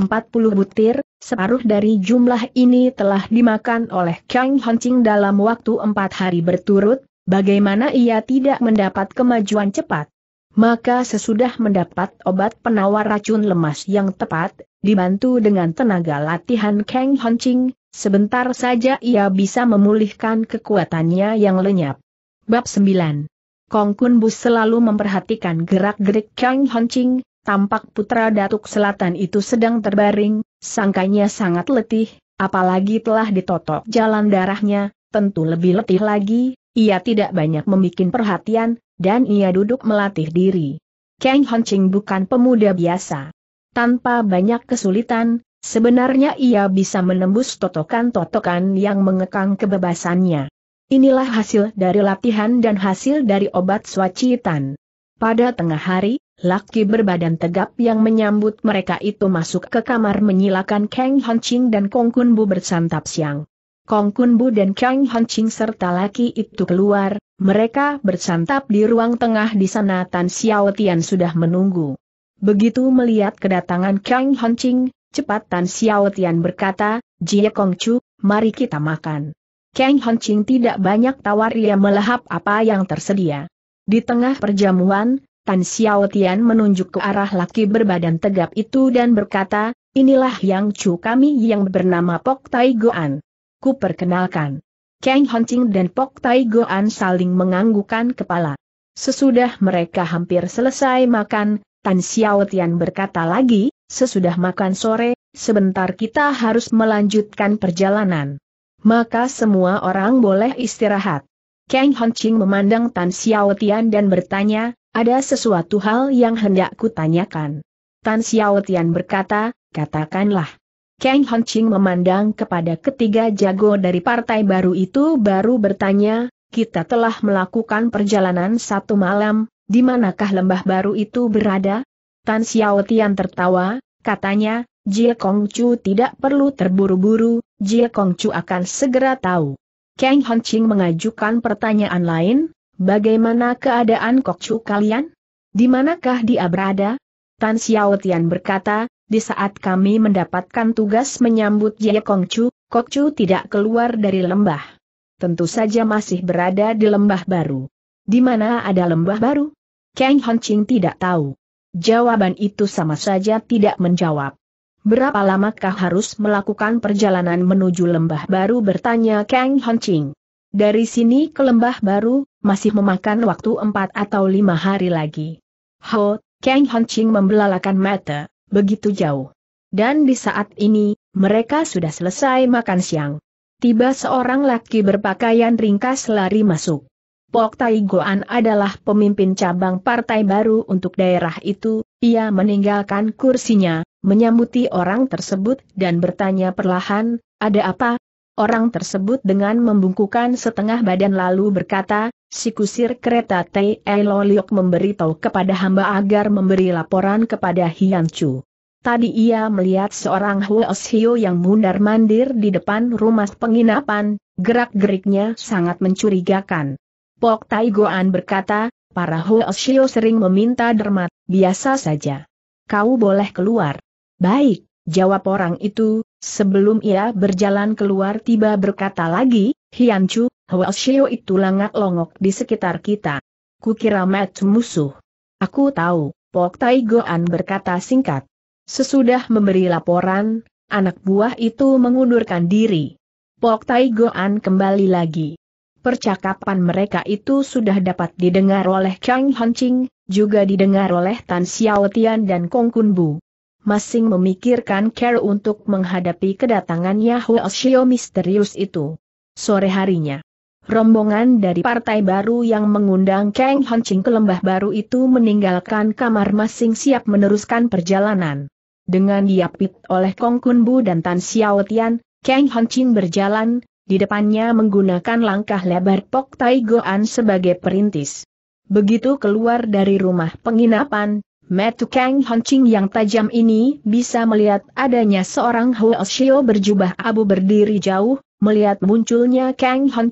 butir, separuh dari jumlah ini telah dimakan oleh Kang Hancing dalam waktu empat hari berturut, bagaimana ia tidak mendapat kemajuan cepat. Maka sesudah mendapat obat penawar racun lemas yang tepat, dibantu dengan tenaga latihan Kang Hancing, sebentar saja ia bisa memulihkan kekuatannya yang lenyap. Bab 9 Kong Kun Bu selalu memperhatikan gerak-gerik Kang Hancing, tampak putra Datuk Selatan itu sedang terbaring, sangkanya sangat letih, apalagi telah ditotok jalan darahnya, tentu lebih letih lagi, ia tidak banyak membuat perhatian, dan ia duduk melatih diri. Kang Honching bukan pemuda biasa. Tanpa banyak kesulitan, sebenarnya ia bisa menembus totokan-totokan yang mengekang kebebasannya. Inilah hasil dari latihan dan hasil dari obat swacitan. Pada tengah hari, Laki berbadan tegap yang menyambut mereka itu masuk ke kamar menyilakan Kang Ching dan Kong Kun Bu bersantap siang. Kong Kun Bu dan Kang Ching serta laki itu keluar, mereka bersantap di ruang tengah di sana Tan Xiao Tian sudah menunggu. Begitu melihat kedatangan Kang Ching, cepat Tan Xiao Tian berkata, Jie Kong Chu, mari kita makan. Kang Ching tidak banyak tawar ia melahap apa yang tersedia. Di tengah perjamuan, Tan Xiao Tian menunjuk ke arah laki berbadan tegap itu dan berkata, inilah yang cu kami yang bernama Pok Tai Goan. Ku perkenalkan. Kang Hancing dan Pok Tai Goan saling menganggukan kepala. Sesudah mereka hampir selesai makan, Tan Xiao Tian berkata lagi, sesudah makan sore, sebentar kita harus melanjutkan perjalanan. Maka semua orang boleh istirahat. Kang Hancing memandang Tan Xiao Tian dan bertanya, ada sesuatu hal yang hendak kutanyakan. Tan Xiao Tian berkata, katakanlah. Kang Hongqing memandang kepada ketiga jago dari partai baru itu baru bertanya, kita telah melakukan perjalanan satu malam, di manakah lembah baru itu berada? Tan Xiao Tian tertawa, katanya, Jie Kongcu tidak perlu terburu-buru, Jie Kongcu akan segera tahu. Kang Hongqing mengajukan pertanyaan lain, bagaimana keadaan kokcu kalian? Di manakah dia berada? Tan Xiaotian berkata, di saat kami mendapatkan tugas menyambut Jie Kongcu, Kokcu tidak keluar dari lembah. Tentu saja masih berada di lembah baru. Di mana ada lembah baru? Kang Hongqing tidak tahu. Jawaban itu sama saja tidak menjawab. Berapa lamakah harus melakukan perjalanan menuju lembah baru bertanya Kang Hongqing. Dari sini ke lembah baru, masih memakan waktu empat atau lima hari lagi. Ho, Kang Honching membelalakan mata, begitu jauh. Dan di saat ini, mereka sudah selesai makan siang. Tiba seorang laki berpakaian ringkas lari masuk. Pok Tai Goan adalah pemimpin cabang partai baru untuk daerah itu, ia meninggalkan kursinya, menyambuti orang tersebut dan bertanya perlahan, ada apa, Orang tersebut dengan membungkukan setengah badan lalu berkata, si kusir kereta Tei Loliok memberitahu kepada hamba agar memberi laporan kepada Hian Chu. Tadi ia melihat seorang Huos Hio yang mundar-mandir di depan rumah penginapan, gerak-geriknya sangat mencurigakan. Pok Tai Goan berkata, para Huos Hio sering meminta dermat, biasa saja. Kau boleh keluar. Baik, jawab orang itu, Sebelum ia berjalan keluar tiba berkata lagi, Hian Chu, Hwa itu langak longok di sekitar kita. Kukira mat musuh. Aku tahu, Pok Tai Goan berkata singkat. Sesudah memberi laporan, anak buah itu mengundurkan diri. Pok Tai Goan kembali lagi. Percakapan mereka itu sudah dapat didengar oleh Chang Hanching, juga didengar oleh Tan Xiao Tian dan Kong Kun Bu masing memikirkan care untuk menghadapi kedatangan kedatangannya Huoshio misterius itu. Sore harinya, rombongan dari partai baru yang mengundang Kang Hanching ke lembah baru itu meninggalkan kamar masing siap meneruskan perjalanan. Dengan diapit oleh Kong Kun dan Tan Xiaotian, Tian, Kang Hancing berjalan, di depannya menggunakan langkah lebar Pok Tai Goan sebagai perintis. Begitu keluar dari rumah penginapan, Metu Kang Honcing yang tajam ini bisa melihat adanya seorang Huo Huoshio berjubah abu berdiri jauh, melihat munculnya Kang Huo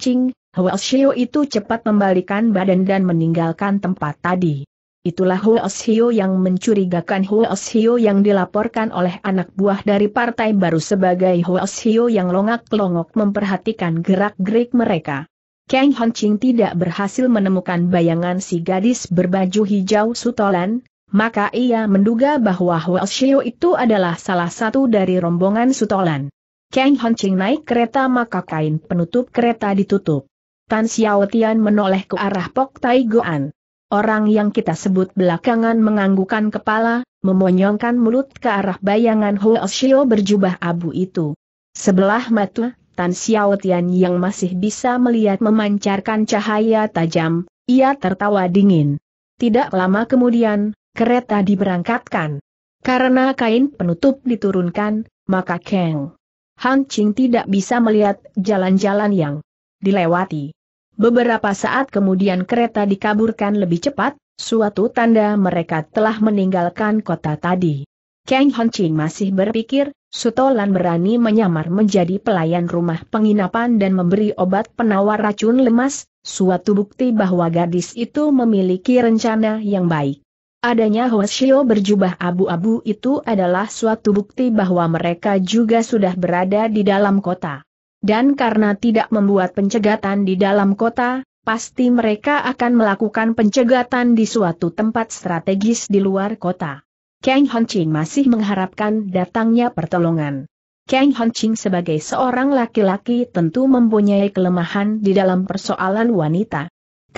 Huoshio itu cepat membalikan badan dan meninggalkan tempat tadi. Itulah Huo Huoshio yang mencurigakan Huo Huoshio yang dilaporkan oleh anak buah dari partai baru sebagai Huo Huoshio yang longak-longok memperhatikan gerak-gerik mereka. Kang Honcing tidak berhasil menemukan bayangan si gadis berbaju hijau sutolan, maka ia menduga bahwa Huo Xiu itu adalah salah satu dari rombongan Sutolan. Kang Hon naik kereta maka kain penutup kereta ditutup. Tan Xiao Tian menoleh ke arah Pok Tai Goan. Orang yang kita sebut belakangan menganggukan kepala, memonyongkan mulut ke arah bayangan Huo Xiu berjubah abu itu. Sebelah mata, Tan Xiao Tian yang masih bisa melihat memancarkan cahaya tajam, ia tertawa dingin. Tidak lama kemudian, kereta diberangkatkan. Karena kain penutup diturunkan, maka Kang Han Ching tidak bisa melihat jalan-jalan yang dilewati. Beberapa saat kemudian kereta dikaburkan lebih cepat, suatu tanda mereka telah meninggalkan kota tadi. Kang Han Ching masih berpikir, Sutolan berani menyamar menjadi pelayan rumah penginapan dan memberi obat penawar racun lemas, suatu bukti bahwa gadis itu memiliki rencana yang baik. Adanya Hoshio berjubah abu-abu itu adalah suatu bukti bahwa mereka juga sudah berada di dalam kota. Dan karena tidak membuat pencegatan di dalam kota, pasti mereka akan melakukan pencegatan di suatu tempat strategis di luar kota. Kang Hongqing masih mengharapkan datangnya pertolongan. Kang Hongqing sebagai seorang laki-laki tentu mempunyai kelemahan di dalam persoalan wanita.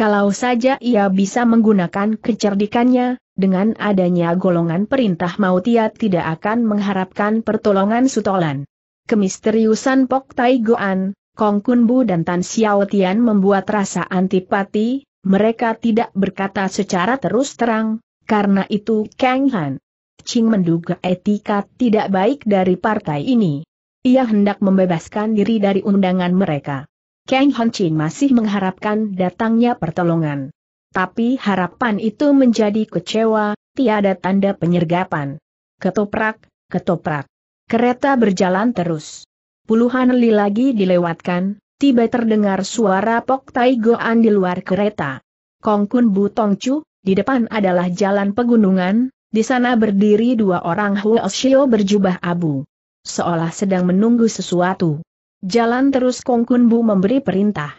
Kalau saja ia bisa menggunakan kecerdikannya, dengan adanya golongan perintah maut ia tidak akan mengharapkan pertolongan sutolan. Kemisteriusan Pok Tai Goan, Kong Kun Bu dan Tan Xiao Tian membuat rasa antipati, mereka tidak berkata secara terus terang, karena itu Kang Han. Ching menduga etika tidak baik dari partai ini. Ia hendak membebaskan diri dari undangan mereka. Kang Hon Chin masih mengharapkan datangnya pertolongan. Tapi harapan itu menjadi kecewa, tiada tanda penyergapan. Ketoprak, ketoprak. Kereta berjalan terus. Puluhan li lagi dilewatkan, tiba terdengar suara Pok Tai Goan di luar kereta. Kongkun Bu Tongcu, di depan adalah jalan pegunungan, di sana berdiri dua orang Huo Shio berjubah abu. Seolah sedang menunggu sesuatu. Jalan terus Kong Kun Bu memberi perintah.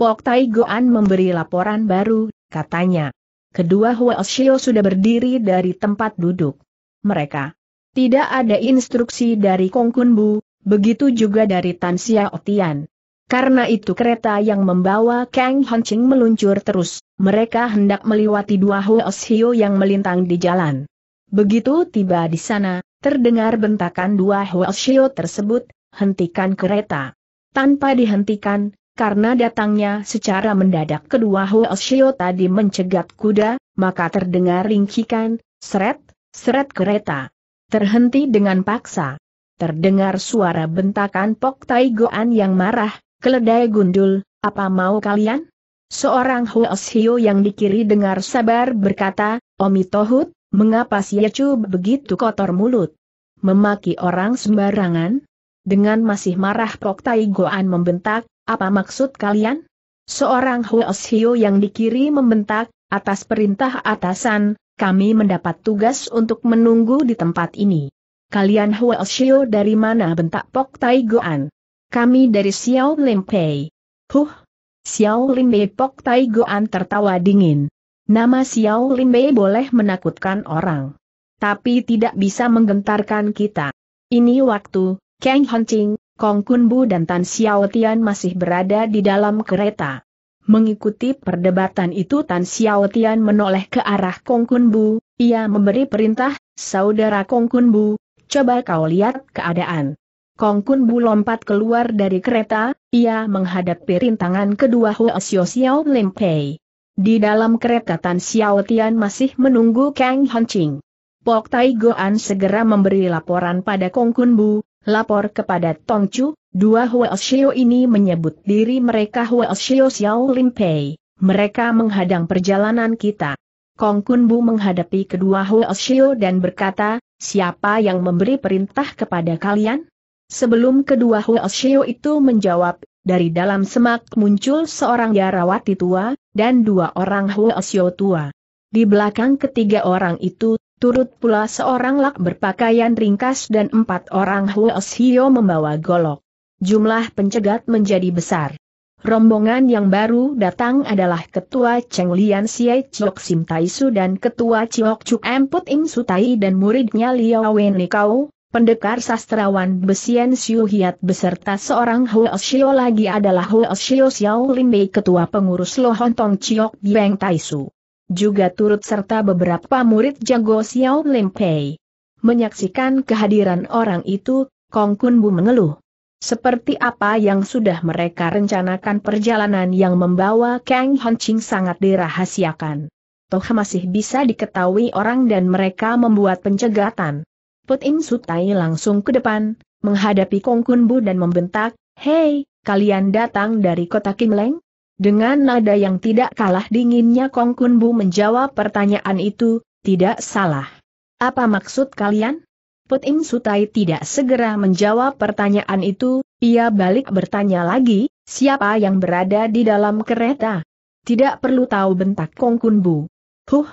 Pok Tai Goan memberi laporan baru, katanya. Kedua Xiao sudah berdiri dari tempat duduk. Mereka tidak ada instruksi dari Kong Kun Bu, begitu juga dari Tan Xiao Tian. Karena itu kereta yang membawa Kang Ching meluncur terus, mereka hendak melewati dua Xiao yang melintang di jalan. Begitu tiba di sana, terdengar bentakan dua Xiao tersebut, hentikan kereta. Tanpa dihentikan, karena datangnya secara mendadak kedua Hoshio tadi mencegat kuda, maka terdengar ringkikan, seret, seret kereta. Terhenti dengan paksa. Terdengar suara bentakan Pok Tai Goan yang marah, keledai gundul, apa mau kalian? Seorang Hoshio yang dikiri dengar sabar berkata, Omi Tohut, mengapa si Yecu begitu kotor mulut? Memaki orang sembarangan? Dengan masih marah Pok Tai Goan membentak, apa maksud kalian? Seorang Huos Hio yang dikiri membentak, atas perintah atasan, kami mendapat tugas untuk menunggu di tempat ini. Kalian Huos Hio dari mana bentak Pok Tai Goan? Kami dari Xiao Lim Pei. Huh! Xiao Lim Pei Pok Tai Goan tertawa dingin. Nama Xiao Lim Pei boleh menakutkan orang. Tapi tidak bisa menggentarkan kita. Ini waktu, Kang Hunting, Kong Kunbu dan Tan Xiao Tian masih berada di dalam kereta. Mengikuti perdebatan itu Tan Xiao Tian menoleh ke arah Kong Kunbu, ia memberi perintah, saudara Kong Kunbu, coba kau lihat keadaan. Kong Kunbu lompat keluar dari kereta, ia menghadapi rintangan kedua Huo Xiao Xiao Lim Pei. Di dalam kereta Tan Xiao Tian masih menunggu Kang Hunching. Pok Tai Goan segera memberi laporan pada Kong Kunbu, lapor kepada Tong Chu, dua Huoshio ini menyebut diri mereka Huoshio Xiao Limpei. Mereka menghadang perjalanan kita. Kong Kun Bu menghadapi kedua Xiao dan berkata, siapa yang memberi perintah kepada kalian? Sebelum kedua Xiao itu menjawab, dari dalam semak muncul seorang Jarawati tua, dan dua orang Xiao tua. Di belakang ketiga orang itu, turut pula seorang lak berpakaian ringkas dan empat orang Huos Hio membawa golok. Jumlah pencegat menjadi besar. Rombongan yang baru datang adalah Ketua Cheng Lian Siai chok Sim Tai Su dan Ketua chok Chuk Emput Im Su Tai dan muridnya Liao Wen Nikau, pendekar sastrawan Besian Siu Hiat beserta seorang Huos Hio lagi adalah Huos Hio lim bei Ketua Pengurus Lohontong Chok Chiok Bieng Tai Su juga turut serta beberapa murid jago Xiao Limpei. Menyaksikan kehadiran orang itu, Kong Kun Bu mengeluh. Seperti apa yang sudah mereka rencanakan perjalanan yang membawa Kang Honching sangat dirahasiakan. Toh masih bisa diketahui orang dan mereka membuat pencegatan. Put Im Sutai langsung ke depan, menghadapi Kong Kun Bu dan membentak, Hei, kalian datang dari kota Kimleng? Dengan nada yang tidak kalah dinginnya Kong Kun Bu menjawab pertanyaan itu, tidak salah. Apa maksud kalian? Put Im Sutai tidak segera menjawab pertanyaan itu, ia balik bertanya lagi, siapa yang berada di dalam kereta? Tidak perlu tahu bentak Kong Kun Bu. Huh,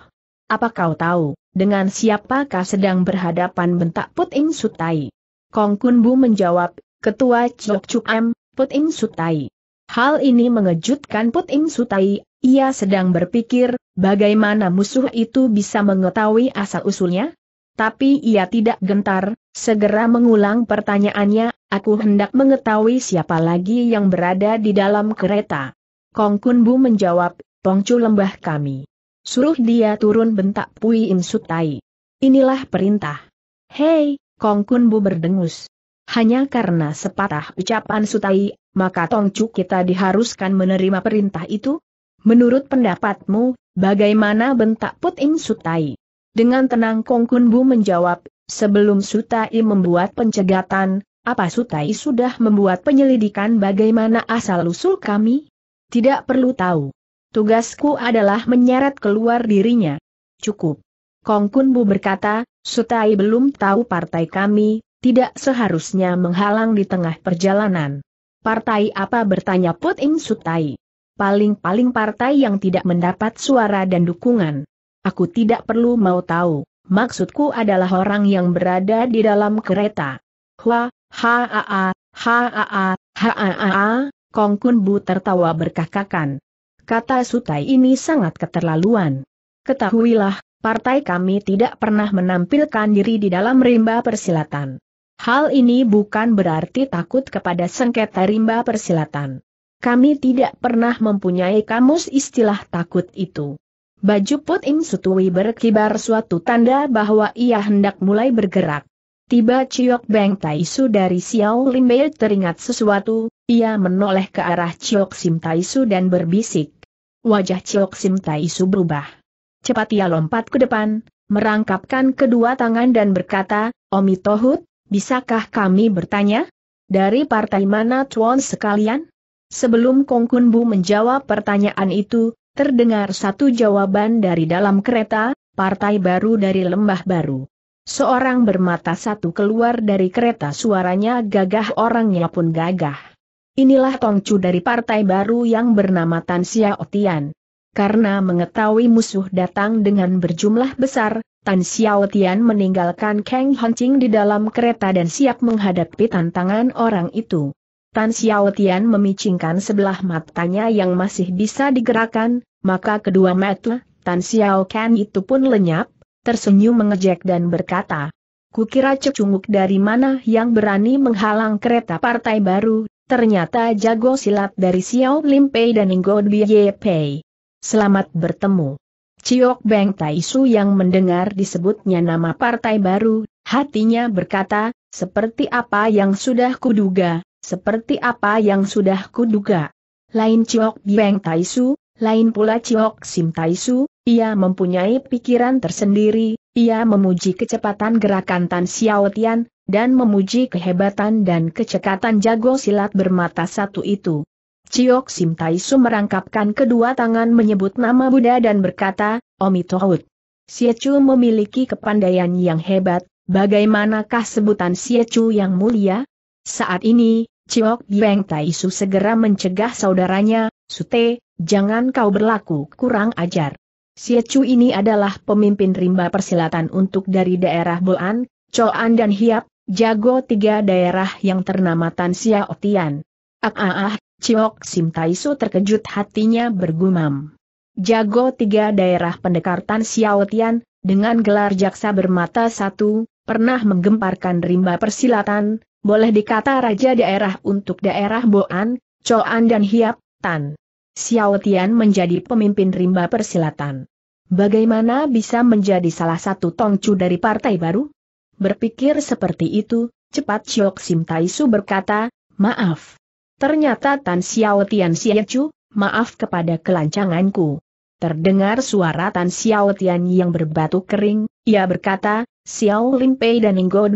apa kau tahu, dengan siapakah sedang berhadapan bentak Put Im Sutai? Kong Kun Bu menjawab, Ketua Cok Cuk Am, Put Im Sutai. Hal ini mengejutkan Puting Sutai, ia sedang berpikir, bagaimana musuh itu bisa mengetahui asal-usulnya? Tapi ia tidak gentar, segera mengulang pertanyaannya, aku hendak mengetahui siapa lagi yang berada di dalam kereta. Kong Kun Bu menjawab, Tongcu lembah kami. Suruh dia turun bentak Pui Im Sutai. Inilah perintah. Hei, Kong Kun Bu berdengus. Hanya karena sepatah ucapan Sutai, maka Tongcu kita diharuskan menerima perintah itu? Menurut pendapatmu, bagaimana bentak Puting Sutai? Dengan tenang Kong Bu menjawab, sebelum Sutai membuat pencegatan, apa Sutai sudah membuat penyelidikan bagaimana asal-usul kami? Tidak perlu tahu. Tugasku adalah menyeret keluar dirinya. Cukup. Kong Bu berkata, Sutai belum tahu partai kami, tidak seharusnya menghalang di tengah perjalanan. Partai apa bertanya Put Ing Sutai? Paling-paling partai yang tidak mendapat suara dan dukungan. Aku tidak perlu mau tahu, maksudku adalah orang yang berada di dalam kereta. Hua, ha a a, ha a a, ha a a a, Kong Kun Bu tertawa berkakakan. Kata Sutai ini sangat keterlaluan. Ketahuilah, partai kami tidak pernah menampilkan diri di dalam rimba persilatan. Hal ini bukan berarti takut kepada sengketa rimba persilatan. Kami tidak pernah mempunyai kamus istilah takut itu. Baju puting Sutui berkibar suatu tanda bahwa ia hendak mulai bergerak. Tiba Ciok Beng Taisu dari Xiao Limbei teringat sesuatu, ia menoleh ke arah Ciok Sim Taisu dan berbisik. Wajah Ciok Sim Taisu berubah. Cepat ia lompat ke depan, merangkapkan kedua tangan dan berkata, Omi Tohut, Bisakah kami bertanya? Dari partai mana Tuan sekalian? Sebelum Kong Kun Bu menjawab pertanyaan itu, terdengar satu jawaban dari dalam kereta, partai baru dari lembah baru. Seorang bermata satu keluar dari kereta suaranya gagah orangnya pun gagah. Inilah Tongcu dari partai baru yang bernama Tan Xiao karena mengetahui musuh datang dengan berjumlah besar, Tan Xiao Tian meninggalkan Kang Hancing di dalam kereta dan siap menghadapi tantangan orang itu. Tan Xiao Tian memicingkan sebelah matanya yang masih bisa digerakkan, maka kedua mata Tan Xiao itu pun lenyap, tersenyum mengejek dan berkata, Kukira cecunguk dari mana yang berani menghalang kereta partai baru, ternyata jago silat dari Xiao Limpei dan Ngo Ye Pei selamat bertemu. Ciok Beng Taisu yang mendengar disebutnya nama partai baru, hatinya berkata, seperti apa yang sudah kuduga, seperti apa yang sudah kuduga. Lain Ciok Beng Taisu, lain pula Ciok Sim Taisu, ia mempunyai pikiran tersendiri, ia memuji kecepatan gerakan Tan Xiao dan memuji kehebatan dan kecekatan jago silat bermata satu itu. Ciok Sim Tai Su merangkapkan kedua tangan menyebut nama Buddha dan berkata, Omitohut. Siechu memiliki kepandaian yang hebat, bagaimanakah sebutan Siechu yang mulia? Saat ini, Ciok Bieng Su segera mencegah saudaranya, Sute, jangan kau berlaku kurang ajar. Siechu ini adalah pemimpin rimba persilatan untuk dari daerah Boan, Choan dan Hiap, jago tiga daerah yang ternama Tan Xiao Ah ah ah, Ciok Sim Taisu terkejut hatinya bergumam. Jago tiga daerah pendekar Tan Xiao Tian, dengan gelar jaksa bermata satu, pernah menggemparkan rimba persilatan, boleh dikata raja daerah untuk daerah Boan, Coan dan Hiap, Tan. Xiao Tian menjadi pemimpin rimba persilatan. Bagaimana bisa menjadi salah satu tongcu dari partai baru? Berpikir seperti itu, cepat Chiok Sim Taisu berkata, maaf, Ternyata Tan Xiao Tian Xiechu, maaf kepada kelancanganku. Terdengar suara Tan Xiao Tian yang berbatu kering, ia berkata, Xiao Lin Pei dan Ngo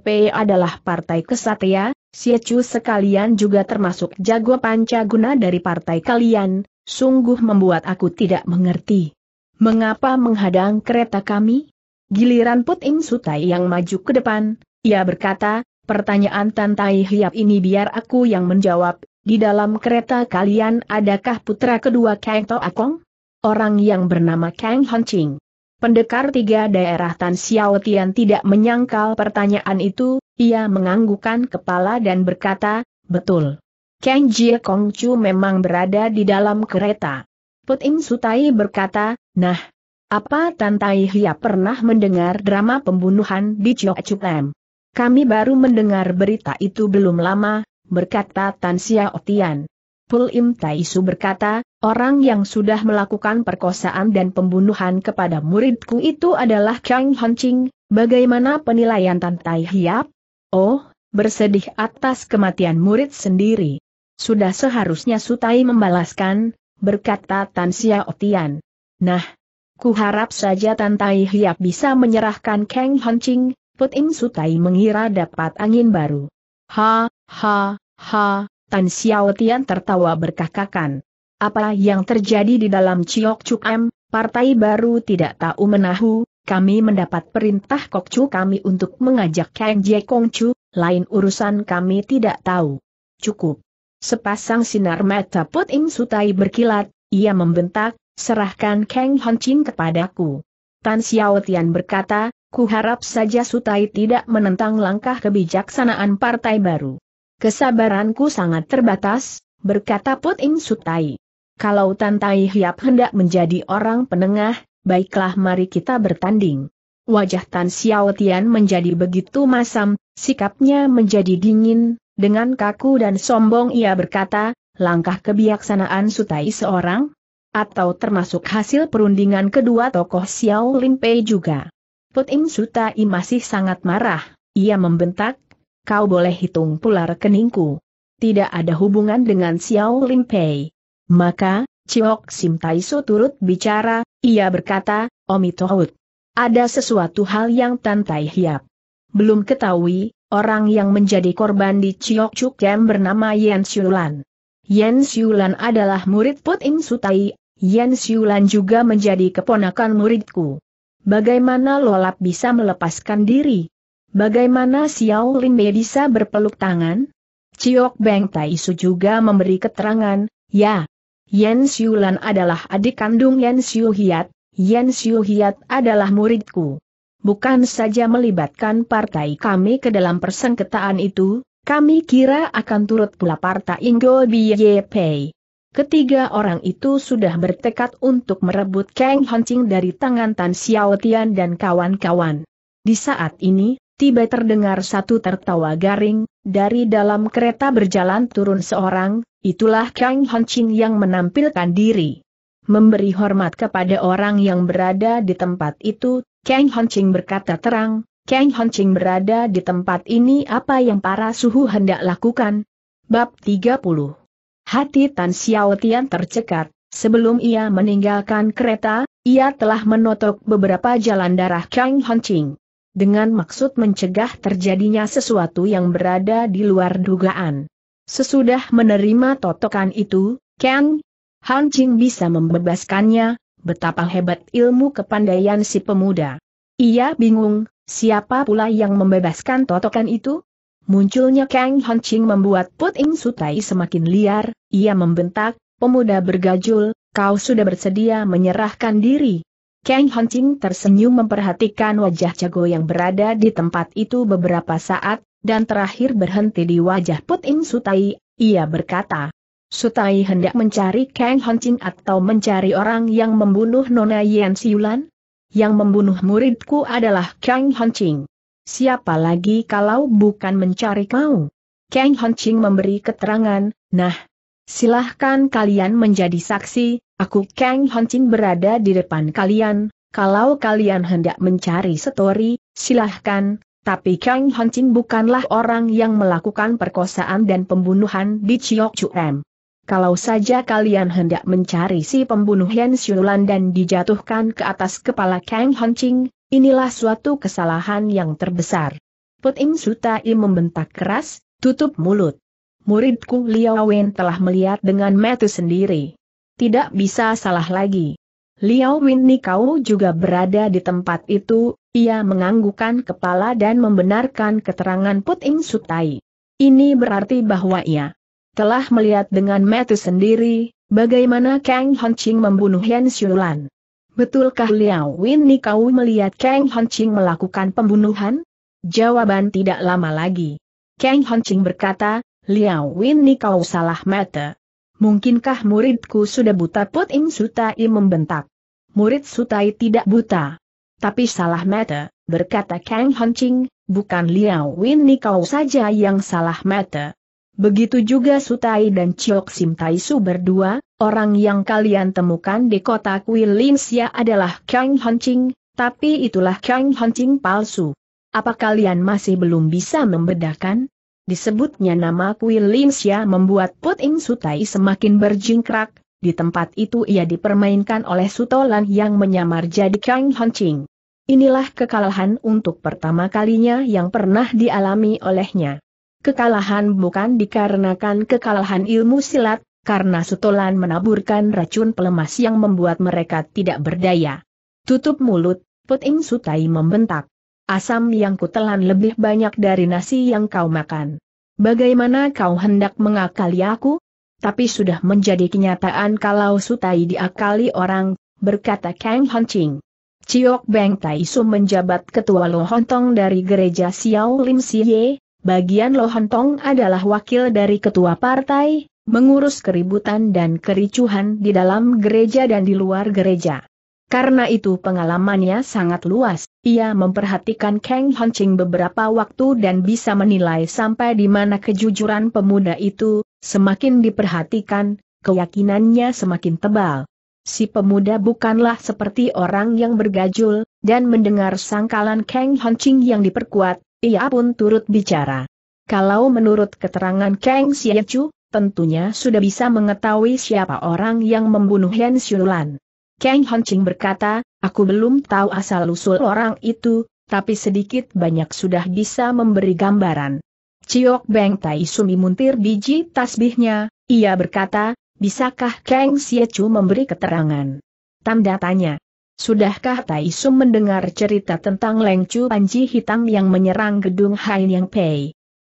Pei adalah partai kesatria, Xiechu sekalian juga termasuk jago pancaguna dari partai kalian, sungguh membuat aku tidak mengerti. Mengapa menghadang kereta kami? Giliran Put Sutai yang maju ke depan, ia berkata, Pertanyaan Tantai Hiap ini biar aku yang menjawab, di dalam kereta kalian adakah putra kedua Kang To Akong? Orang yang bernama Kang Hancing. Pendekar tiga daerah Tan Xiao Tian tidak menyangkal pertanyaan itu, ia menganggukkan kepala dan berkata, betul. Kang Jie Kong Chu memang berada di dalam kereta. Put Sutai berkata, nah, apa Tantai Hiap pernah mendengar drama pembunuhan di Chok Chuk Lam? Kami baru mendengar berita itu belum lama, berkata Tan Xiao Pul Im Tai Su berkata, orang yang sudah melakukan perkosaan dan pembunuhan kepada muridku itu adalah Kang Ching, bagaimana penilaian Tan Tai Hiap? Oh, bersedih atas kematian murid sendiri. Sudah seharusnya Sutai membalaskan, berkata Tan Xiao Nah, ku harap saja Tan Tai Hiap bisa menyerahkan Kang Ching, Put Sutai mengira dapat angin baru. Ha, ha, ha, Tan Xiao Tian tertawa berkakakan. Apa yang terjadi di dalam Ciok Cuk M, partai baru tidak tahu menahu, kami mendapat perintah Kokcu kami untuk mengajak Kang Jie Kongcu, lain urusan kami tidak tahu. Cukup. Sepasang sinar mata Put Sutai berkilat, ia membentak, serahkan Kang Hon Ching kepadaku. Tan Xiao Tian berkata, ku harap saja Sutai tidak menentang langkah kebijaksanaan partai baru. Kesabaranku sangat terbatas, berkata Puting Sutai. Kalau Tai Hiap hendak menjadi orang penengah, baiklah mari kita bertanding. Wajah Tan Xiao Tian menjadi begitu masam, sikapnya menjadi dingin, dengan kaku dan sombong ia berkata, langkah kebijaksanaan Sutai seorang, atau termasuk hasil perundingan kedua tokoh Xiao Limpei juga. Put Im Sutai masih sangat marah, ia membentak, kau boleh hitung pula rekeningku. Tidak ada hubungan dengan Xiao Lim Maka, Ciok Sim Taiso turut bicara, ia berkata, Omi Ada sesuatu hal yang Tantai Hiap belum ketahui, orang yang menjadi korban di Ciok Chuk Kem bernama Yan Siulan. Yan Siulan adalah murid Put Im Sutai, Yan Siulan juga menjadi keponakan muridku. Bagaimana Lolap bisa melepaskan diri? Bagaimana Xiao Lin Mei bisa berpeluk tangan? Ciok Beng Su juga memberi keterangan, ya. Yan Lan adalah adik kandung Yan Xiu Hiat, Yan Xiu Hiat adalah muridku. Bukan saja melibatkan partai kami ke dalam persengketaan itu, kami kira akan turut pula partai Ingo Biye Pei. Ketiga orang itu sudah bertekad untuk merebut Kang Hancing dari tangan Tan Xiao Tian dan kawan-kawan. Di saat ini, tiba terdengar satu tertawa garing, dari dalam kereta berjalan turun seorang, itulah Kang Hancing yang menampilkan diri. Memberi hormat kepada orang yang berada di tempat itu, Kang Hancing berkata terang, Kang Hancing berada di tempat ini apa yang para suhu hendak lakukan? Bab 30 Hati Tan Xiao Tian tercekat, sebelum ia meninggalkan kereta, ia telah menotok beberapa jalan darah Kang Honching. Dengan maksud mencegah terjadinya sesuatu yang berada di luar dugaan. Sesudah menerima totokan itu, Kang Honching bisa membebaskannya, betapa hebat ilmu kepandaian si pemuda. Ia bingung, siapa pula yang membebaskan totokan itu? Munculnya Kang Ching membuat Put Ing Sutai semakin liar, ia membentak, pemuda bergajul, kau sudah bersedia menyerahkan diri. Kang Ching tersenyum memperhatikan wajah Cago yang berada di tempat itu beberapa saat, dan terakhir berhenti di wajah Put Ing Sutai, ia berkata. Sutai hendak mencari Kang Ching atau mencari orang yang membunuh Nona Yan Siulan? Yang membunuh muridku adalah Kang Ching siapa lagi kalau bukan mencari kau? Kang Hanching memberi keterangan, nah, silahkan kalian menjadi saksi, aku Kang Hanching berada di depan kalian, kalau kalian hendak mencari setori, silahkan, tapi Kang Hanching bukanlah orang yang melakukan perkosaan dan pembunuhan di Chiok Chuem. Kalau saja kalian hendak mencari si pembunuh Yan Xiulan dan dijatuhkan ke atas kepala Kang Hanching. Inilah suatu kesalahan yang terbesar. Putim Sutai membentak keras, tutup mulut. Muridku Liao Wen telah melihat dengan mata sendiri. Tidak bisa salah lagi. Liao Wen Nikau juga berada di tempat itu, ia menganggukkan kepala dan membenarkan keterangan Putim Sutai. Ini berarti bahwa ia telah melihat dengan mata sendiri, bagaimana Kang Hongqing membunuh Yan Xiulan. Betulkah Liao Winni kau melihat Kang Honching melakukan pembunuhan? Jawaban tidak lama lagi. Kang Honching berkata, Liao Winni kau salah mata. Mungkinkah muridku sudah buta Put Im Sutai membentak? Murid Sutai tidak buta. Tapi salah mata, berkata Kang Honching, bukan Liao Winni kau saja yang salah mata. Begitu juga Sutai dan Chok Sim Taisu berdua, orang yang kalian temukan di kota Quilinsia adalah Kang Hancing, tapi itulah Kang Hancing palsu. Apa kalian masih belum bisa membedakan? Disebutnya nama Quilinsia membuat Puting Sutai semakin berjingkrak, di tempat itu ia dipermainkan oleh Sutolan yang menyamar jadi Kang Hancing. Inilah kekalahan untuk pertama kalinya yang pernah dialami olehnya. Kekalahan bukan dikarenakan kekalahan ilmu silat, karena sutolan menaburkan racun pelemas yang membuat mereka tidak berdaya. Tutup mulut, Puting Sutai membentak. Asam yang kutelan lebih banyak dari nasi yang kau makan. Bagaimana kau hendak mengakali aku? Tapi sudah menjadi kenyataan kalau Sutai diakali orang, berkata Kang Hancing. Ciok Beng Tai Su menjabat ketua Lohontong dari gereja Xiao Lim Siye, bagian Lohontong adalah wakil dari ketua partai, mengurus keributan dan kericuhan di dalam gereja dan di luar gereja. Karena itu pengalamannya sangat luas, ia memperhatikan Kang Hancing beberapa waktu dan bisa menilai sampai di mana kejujuran pemuda itu, semakin diperhatikan, keyakinannya semakin tebal. Si pemuda bukanlah seperti orang yang bergajul, dan mendengar sangkalan Kang Hancing yang diperkuat, ia pun turut bicara. Kalau menurut keterangan Kang Xiechu, tentunya sudah bisa mengetahui siapa orang yang membunuh Hen Xiulan. Kang Hongqing berkata, aku belum tahu asal-usul orang itu, tapi sedikit banyak sudah bisa memberi gambaran. Ciok Beng Tai Sumi muntir biji tasbihnya, ia berkata, bisakah Kang Xiechu memberi keterangan? Tanda tanya. Sudahkah Tai Su mendengar cerita tentang Lengcu Panji Hitam yang menyerang gedung Hai Yang Pei?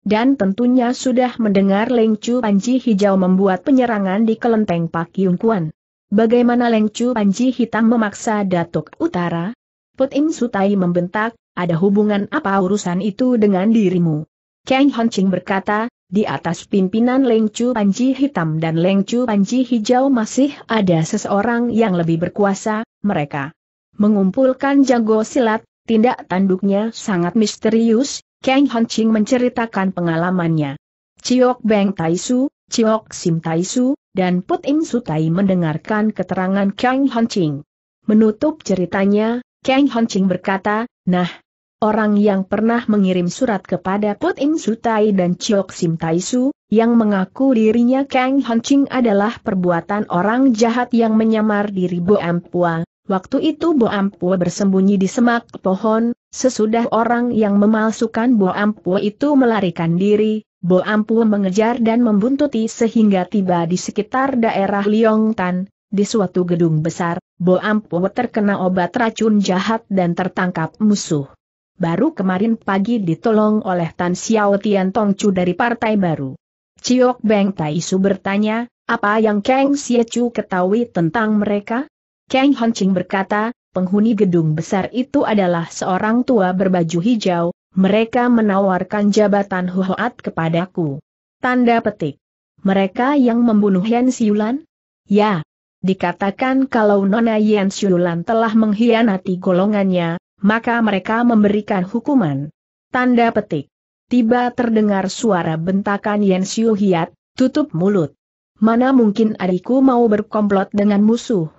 Dan tentunya sudah mendengar Lengcu Panji Hijau membuat penyerangan di kelenteng Pak Yung Kuan. Bagaimana Lengcu Panji Hitam memaksa Datuk Utara? Put Im Sutai membentak, ada hubungan apa urusan itu dengan dirimu? Kang Hongqing berkata, di atas pimpinan Lengcu Panji Hitam dan Lengcu Panji Hijau masih ada seseorang yang lebih berkuasa, mereka mengumpulkan jago silat, tindak tanduknya sangat misterius, Kang Hanching menceritakan pengalamannya. Ciok Beng Taisu, Ciok Sim Tai Su, dan Put Im Tai mendengarkan keterangan Kang Hanching. Menutup ceritanya, Kang Hanching berkata, nah, orang yang pernah mengirim surat kepada Put Im Tai dan Ciok Sim Tai Su yang mengaku dirinya Kang Hanching adalah perbuatan orang jahat yang menyamar diri ampua. Waktu itu Bo Boampua bersembunyi di semak pohon, sesudah orang yang memalsukan Bo Boampua itu melarikan diri, Bo Boampua mengejar dan membuntuti sehingga tiba di sekitar daerah Tan, di suatu gedung besar, Bo Boampua terkena obat racun jahat dan tertangkap musuh. Baru kemarin pagi ditolong oleh Tan Xiao Tian Tong Chu dari Partai Baru. Ciok Beng Su bertanya, apa yang Kang Xie Chu ketahui tentang mereka? Kang Honching berkata, penghuni gedung besar itu adalah seorang tua berbaju hijau, mereka menawarkan jabatan Huhoat kepadaku. Tanda petik. Mereka yang membunuh Yan Siulan? Ya. Dikatakan kalau Nona Yan Siulan telah mengkhianati golongannya, maka mereka memberikan hukuman. Tanda petik. Tiba terdengar suara bentakan Yan Siu Hiat, tutup mulut. Mana mungkin adikku mau berkomplot dengan musuh?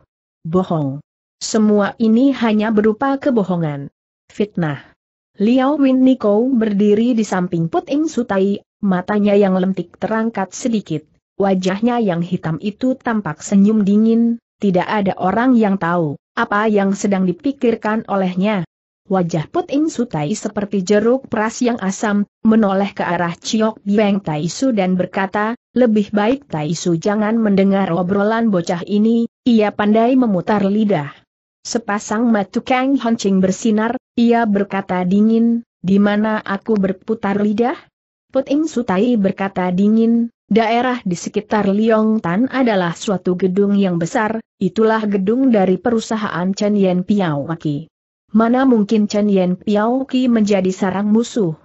bohong. Semua ini hanya berupa kebohongan. Fitnah. Liao Win Niko berdiri di samping Puting Sutai, matanya yang lentik terangkat sedikit, wajahnya yang hitam itu tampak senyum dingin, tidak ada orang yang tahu apa yang sedang dipikirkan olehnya, wajah Puting Sutai seperti jeruk peras yang asam, menoleh ke arah Ciok Bieng Tai Su dan berkata, lebih baik Tai Su jangan mendengar obrolan bocah ini, ia pandai memutar lidah. Sepasang mata Kang Honcing bersinar, ia berkata dingin, di mana aku berputar lidah? Puting Sutai berkata dingin, Daerah di sekitar Liong Tan adalah suatu gedung yang besar, itulah gedung dari perusahaan Chen Yen Piawaki. Mana mungkin Chen Yen Piao Ki menjadi sarang musuh?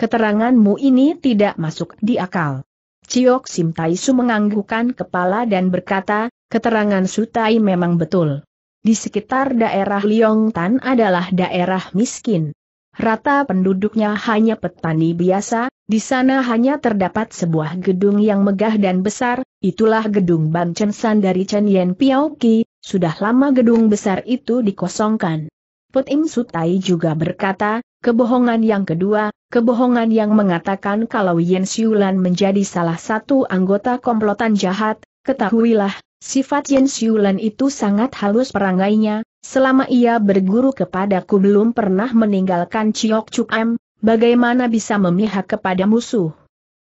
Keteranganmu ini tidak masuk di akal. Ciok Sim Su menganggukkan kepala dan berkata, keterangan Su Tai memang betul. Di sekitar daerah Liong Tan adalah daerah miskin. Rata penduduknya hanya petani biasa, di sana hanya terdapat sebuah gedung yang megah dan besar, itulah gedung Ban Chen San dari Chen Yen Piao Ki, sudah lama gedung besar itu dikosongkan. Put Im Sutai juga berkata, kebohongan yang kedua, kebohongan yang mengatakan kalau Yen Siulan menjadi salah satu anggota komplotan jahat, ketahuilah, sifat Yen Siulan itu sangat halus perangainya, selama ia berguru kepadaku belum pernah meninggalkan Chiok Chuk bagaimana bisa memihak kepada musuh.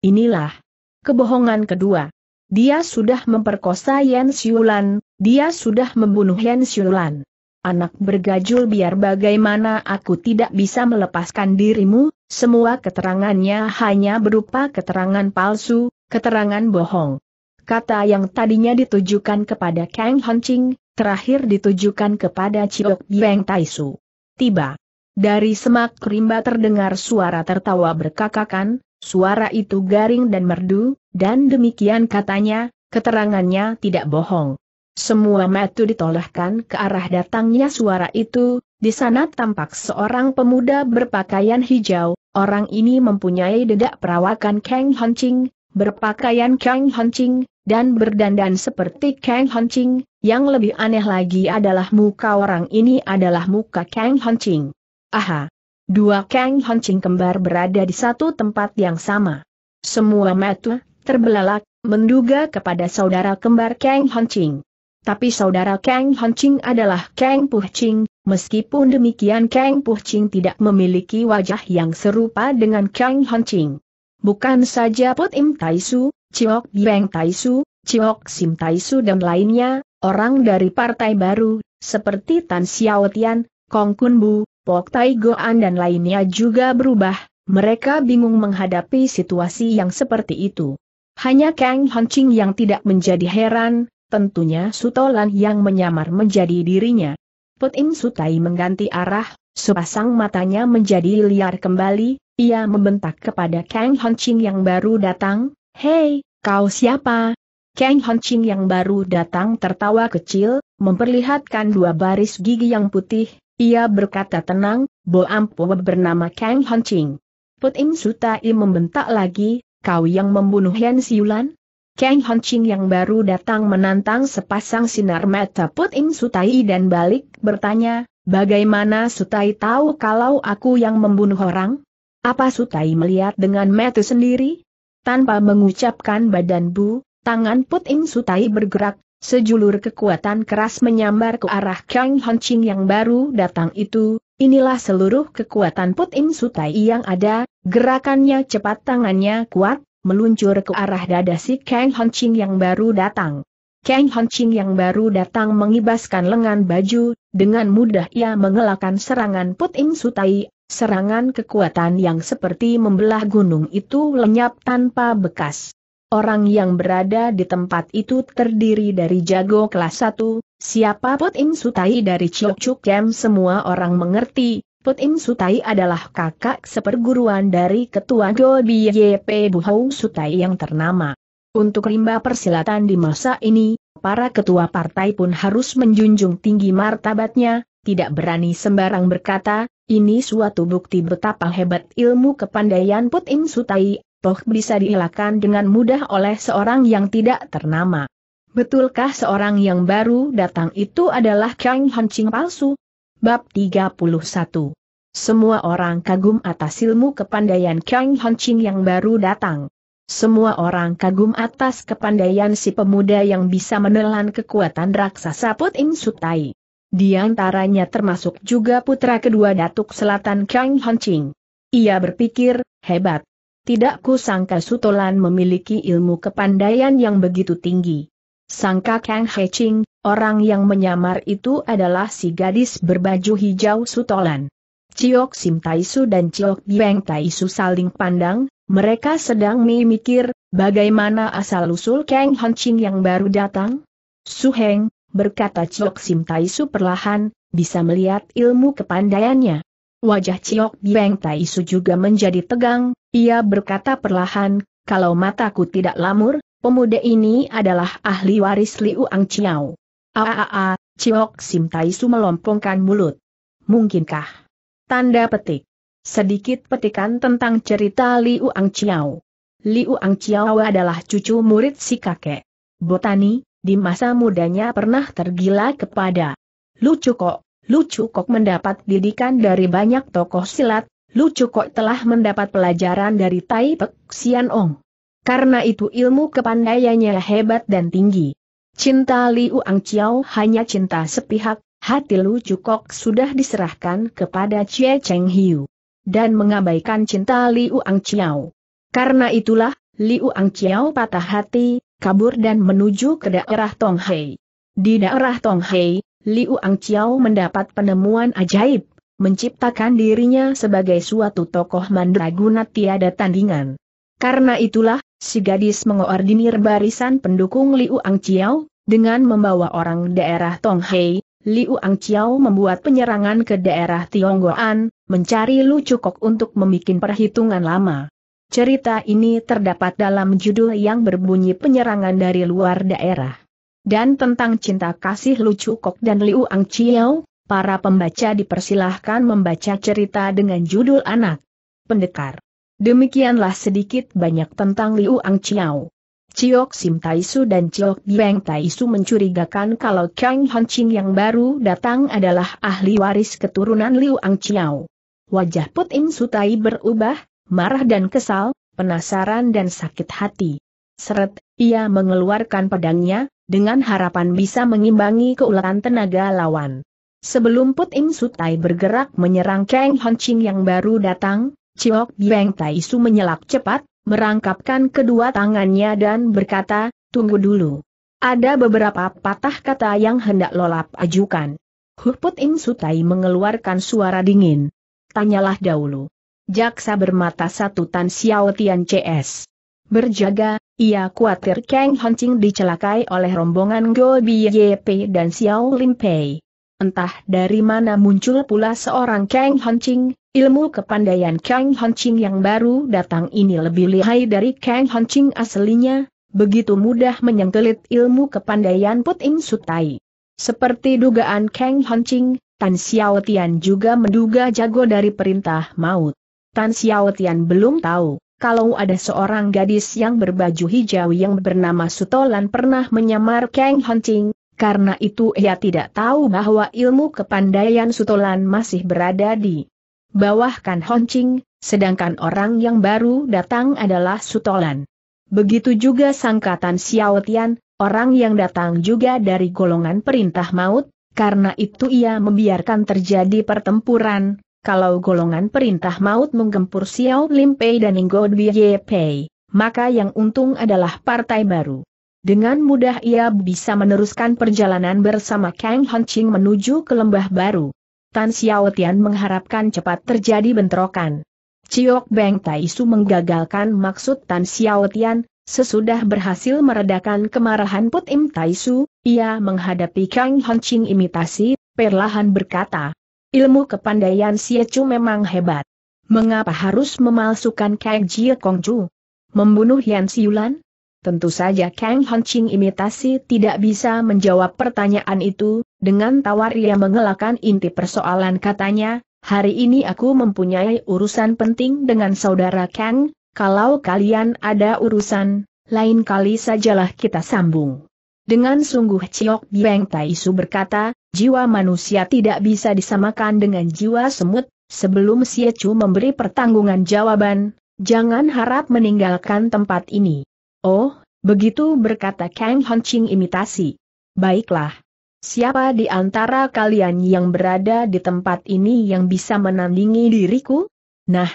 Inilah kebohongan kedua. Dia sudah memperkosa Yen Siulan, dia sudah membunuh Yen Siulan. Anak bergajul biar bagaimana aku tidak bisa melepaskan dirimu, semua keterangannya hanya berupa keterangan palsu, keterangan bohong. Kata yang tadinya ditujukan kepada Kang Hanching, terakhir ditujukan kepada Chiok Bang Taisu. Tiba. Dari semak rimba terdengar suara tertawa berkakakan, suara itu garing dan merdu, dan demikian katanya, keterangannya tidak bohong. Semua metu ditolehkan ke arah datangnya suara itu, di sana tampak seorang pemuda berpakaian hijau, orang ini mempunyai dedak perawakan Kang Hancing, berpakaian Kang Hancing, dan berdandan seperti Kang Hancing, yang lebih aneh lagi adalah muka orang ini adalah muka Kang Hancing. Aha! Dua Kang Hancing kembar berada di satu tempat yang sama. Semua metu terbelalak, menduga kepada saudara kembar Kang Hancing. Tapi saudara Kang Ching adalah Kang Ching, meskipun demikian Kang Ching tidak memiliki wajah yang serupa dengan Kang Ching. Bukan saja Put Im Taisu, Ciok Tai Su, Ciok Sim Tai Su dan lainnya, orang dari partai baru, seperti Tan Xiao Tian, Kong Kun Bu, Pok Tai Goan dan lainnya juga berubah, mereka bingung menghadapi situasi yang seperti itu. Hanya Kang Ching yang tidak menjadi heran, tentunya Sutolan yang menyamar menjadi dirinya. Putin Sutai mengganti arah, sepasang matanya menjadi liar kembali, ia membentak kepada Kang Honching yang baru datang, Hei, kau siapa? Kang Honching yang baru datang tertawa kecil, memperlihatkan dua baris gigi yang putih, ia berkata tenang, Bo Ampo bernama Kang Honching. Putin Sutai membentak lagi, kau yang membunuh Yan Siulan? Kang Hanching yang baru datang menantang sepasang sinar mata Putim Sutai dan balik bertanya, bagaimana Sutai tahu kalau aku yang membunuh orang? Apa Sutai melihat dengan mata sendiri? Tanpa mengucapkan badan bu, tangan Putim Sutai bergerak, sejulur kekuatan keras menyambar ke arah Kang Hanching yang baru datang itu, inilah seluruh kekuatan Putim Sutai yang ada, gerakannya cepat tangannya kuat, meluncur ke arah dada si Kang Honching yang baru datang. Kang Honching yang baru datang mengibaskan lengan baju, dengan mudah ia mengelakkan serangan Puting Sutai, serangan kekuatan yang seperti membelah gunung itu lenyap tanpa bekas. Orang yang berada di tempat itu terdiri dari jago kelas 1, siapa Put Sutai dari Chiok Chuk Kem semua orang mengerti, Put Im Sutai adalah kakak seperguruan dari ketua Gobi YP Buhou Sutai yang ternama. Untuk rimba persilatan di masa ini, para ketua partai pun harus menjunjung tinggi martabatnya, tidak berani sembarang berkata, ini suatu bukti betapa hebat ilmu kepandaian Put Im Sutai, toh bisa dielakkan dengan mudah oleh seorang yang tidak ternama. Betulkah seorang yang baru datang itu adalah Kang Ching palsu? Bab 31 Semua orang kagum atas ilmu kepandaian Kang Hancing yang baru datang. Semua orang kagum atas kepandaian si pemuda yang bisa menelan kekuatan raksasa Puting Sutai. Di antaranya termasuk juga putra kedua Datuk Selatan Kang Hancing. Ia berpikir, hebat. Tidak kusangka Sutolan memiliki ilmu kepandaian yang begitu tinggi. Sangka Kang Heching, Orang yang menyamar itu adalah si gadis berbaju hijau sutolan. Ciok Sim Taisu dan Ciok Bieng Taisu saling pandang, mereka sedang memikir, bagaimana asal-usul Kang Ching yang baru datang? Suheng, berkata Ciok Sim Taisu perlahan, bisa melihat ilmu kepandaiannya. Wajah Ciok Bieng Taisu juga menjadi tegang, ia berkata perlahan, kalau mataku tidak lamur, pemuda ini adalah ahli waris Liu Ang Chiao. Aaa, Ciok Sim Taisu melompongkan mulut. Mungkinkah? Tanda petik. Sedikit petikan tentang cerita Liu Ang Chiao. Liu Ang Chiao adalah cucu murid si kakek. Botani, di masa mudanya pernah tergila kepada Lucu Kok. Lucu Kok mendapat didikan dari banyak tokoh silat, Lucu Kok telah mendapat pelajaran dari Tai Pek Xian Ong. Karena itu ilmu kepandaiannya hebat dan tinggi. Cinta Liu Ang Angciao hanya cinta sepihak, hati Lu Cukok sudah diserahkan kepada Cie Cheng Hiu. Dan mengabaikan cinta Liu Ang Angciao. Karena itulah, Liu Ang Angciao patah hati, kabur dan menuju ke daerah Tonghai. Di daerah Tonghai, Liu Ang Angciao mendapat penemuan ajaib, menciptakan dirinya sebagai suatu tokoh mandraguna tiada tandingan. Karena itulah, si gadis mengoordinir barisan pendukung Liu Ang Chiao, dengan membawa orang daerah Tonghai. Liu Ang Chiao membuat penyerangan ke daerah Tionggoan, mencari Lu Cukok untuk membuat perhitungan lama. Cerita ini terdapat dalam judul yang berbunyi penyerangan dari luar daerah. Dan tentang cinta kasih Lu Cukok dan Liu Ang Chiao, para pembaca dipersilahkan membaca cerita dengan judul anak. Pendekar Demikianlah sedikit banyak tentang Liu Ang Chiao. Chiok Sim Taisu dan Beng Tai Taisu mencurigakan kalau Kang Hanching yang baru datang adalah ahli waris keturunan Liu Ang Chiao. Wajah Put Im Sutai berubah, marah dan kesal, penasaran dan sakit hati. Seret, ia mengeluarkan pedangnya, dengan harapan bisa mengimbangi keuletan tenaga lawan. Sebelum Put Im Sutai bergerak menyerang Kang Hanching yang baru datang, Ciok Tai Taisu menyelak cepat, merangkapkan kedua tangannya dan berkata, tunggu dulu. Ada beberapa patah kata yang hendak lolap ajukan. Huput Im Sutai mengeluarkan suara dingin. Tanyalah dahulu. Jaksa bermata satu Tan Xiao Tian CS. Berjaga, ia khawatir Kang Hancing dicelakai oleh rombongan Go Pei dan Xiao Lim Pei. Entah dari mana muncul pula seorang Kang Hanching. ilmu kepandaian Kang Hanching yang baru datang ini lebih lihai dari Kang Hanching aslinya, begitu mudah menyengkelit ilmu kepandaian Puting Sutai. Seperti dugaan Kang Hanching, Tan Xiao Tian juga menduga jago dari perintah maut. Tan Xiao Tian belum tahu kalau ada seorang gadis yang berbaju hijau yang bernama Sutolan pernah menyamar Kang Hanching. Karena itu ia tidak tahu bahwa ilmu kepandaian Sutolan masih berada di bawah Kan Honching, sedangkan orang yang baru datang adalah Sutolan. Begitu juga sangkatan Xiao Tian, orang yang datang juga dari golongan perintah maut, karena itu ia membiarkan terjadi pertempuran, kalau golongan perintah maut menggempur Xiao Lim dan Ngo Ye Pei, maka yang untung adalah partai baru. Dengan mudah ia bisa meneruskan perjalanan bersama Kang Hanching menuju ke lembah baru. Tan Xiaotian mengharapkan cepat terjadi bentrokan. Ciok Beng Taisu menggagalkan maksud Tan Xiaotian. sesudah berhasil meredakan kemarahan Put Im Taisu, ia menghadapi Kang Hanching imitasi, perlahan berkata, ilmu kepandaian Siechu memang hebat. Mengapa harus memalsukan Kang Jie Kongju? Membunuh Yan Siulan? Tentu saja Kang Ching imitasi tidak bisa menjawab pertanyaan itu, dengan tawar ia mengelakkan inti persoalan katanya, hari ini aku mempunyai urusan penting dengan saudara Kang, kalau kalian ada urusan, lain kali sajalah kita sambung. Dengan sungguh Ciok Bieng Su berkata, jiwa manusia tidak bisa disamakan dengan jiwa semut, sebelum Chu memberi pertanggungan jawaban, jangan harap meninggalkan tempat ini. Oh, begitu berkata Kang Hon Ching imitasi. Baiklah. Siapa di antara kalian yang berada di tempat ini yang bisa menandingi diriku? Nah,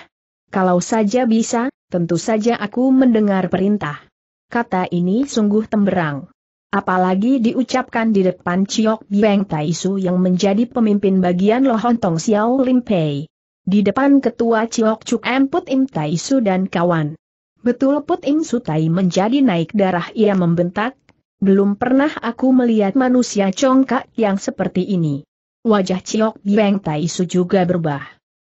kalau saja bisa, tentu saja aku mendengar perintah. Kata ini sungguh temberang. Apalagi diucapkan di depan Chiok Bieng Taisu yang menjadi pemimpin bagian Lohontong Xiao Limpei. Di depan ketua Chiok Chuk Emput Im Taisu dan kawan. Betul Put Im Sutai menjadi naik darah ia membentak, belum pernah aku melihat manusia congkak yang seperti ini. Wajah Ciok Biang Tai Su juga berubah.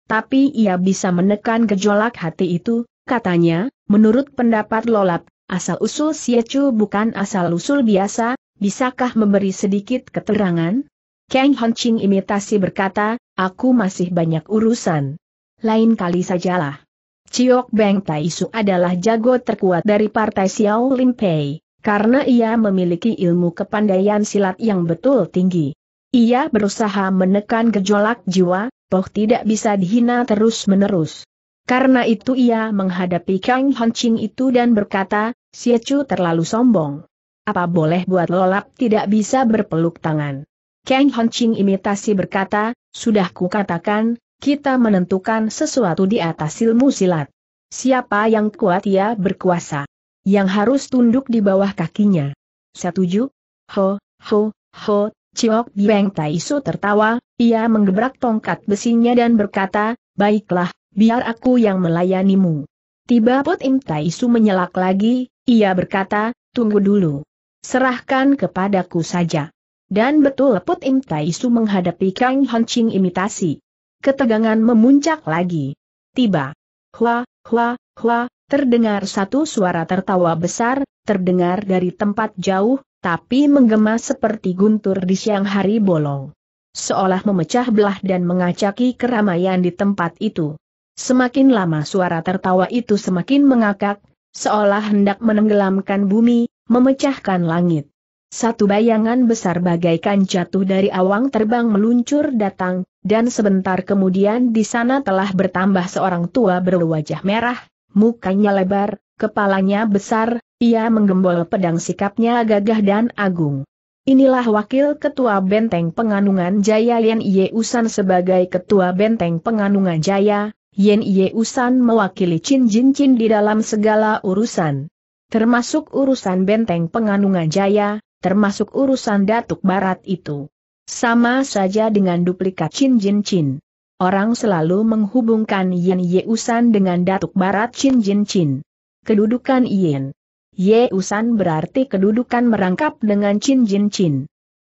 Tapi ia bisa menekan gejolak hati itu, katanya, menurut pendapat Lolap, asal-usul siacu bukan asal-usul biasa, bisakah memberi sedikit keterangan? Kang Honching imitasi berkata, aku masih banyak urusan. Lain kali sajalah. Chiok Beng Taisu adalah jago terkuat dari partai Xiao Lim Pei, karena ia memiliki ilmu kepandaian silat yang betul tinggi. Ia berusaha menekan gejolak jiwa, Poh tidak bisa dihina terus-menerus. Karena itu ia menghadapi Kang Hancing itu dan berkata, Chu terlalu sombong. Apa boleh buat lolap tidak bisa berpeluk tangan. Kang Hancing imitasi berkata, sudah kukatakan, kita menentukan sesuatu di atas ilmu silat. Siapa yang kuat ia berkuasa. Yang harus tunduk di bawah kakinya. Setuju? Ho, ho, ho, Ciok Bieng Taisu tertawa, ia menggebrak tongkat besinya dan berkata, baiklah, biar aku yang melayanimu. Tiba Pot Im Taisu menyelak lagi, ia berkata, tunggu dulu. Serahkan kepadaku saja. Dan betul Pot Im Taisu menghadapi Kang Hon Ching imitasi ketegangan memuncak lagi. Tiba. Hua, hua, hua, terdengar satu suara tertawa besar, terdengar dari tempat jauh, tapi menggema seperti guntur di siang hari bolong. Seolah memecah belah dan mengacaki keramaian di tempat itu. Semakin lama suara tertawa itu semakin mengakak, seolah hendak menenggelamkan bumi, memecahkan langit. Satu bayangan besar bagaikan jatuh dari awang terbang meluncur datang, dan sebentar kemudian di sana telah bertambah seorang tua berwajah merah, mukanya lebar, kepalanya besar, ia menggembol pedang sikapnya gagah dan agung. Inilah Wakil Ketua Benteng Penganungan Jaya Yen Usan sebagai Ketua Benteng Penganungan Jaya, Yen Usan mewakili Chin Jin Chin di dalam segala urusan. Termasuk urusan Benteng Penganungan Jaya, termasuk urusan Datuk Barat itu. Sama saja dengan duplikat Chin Jin Chin. Orang selalu menghubungkan Yen Yeusan dengan Datuk Barat Chin Jin Chin. Kedudukan Yen Yeusan berarti kedudukan merangkap dengan Chin Jin Chin.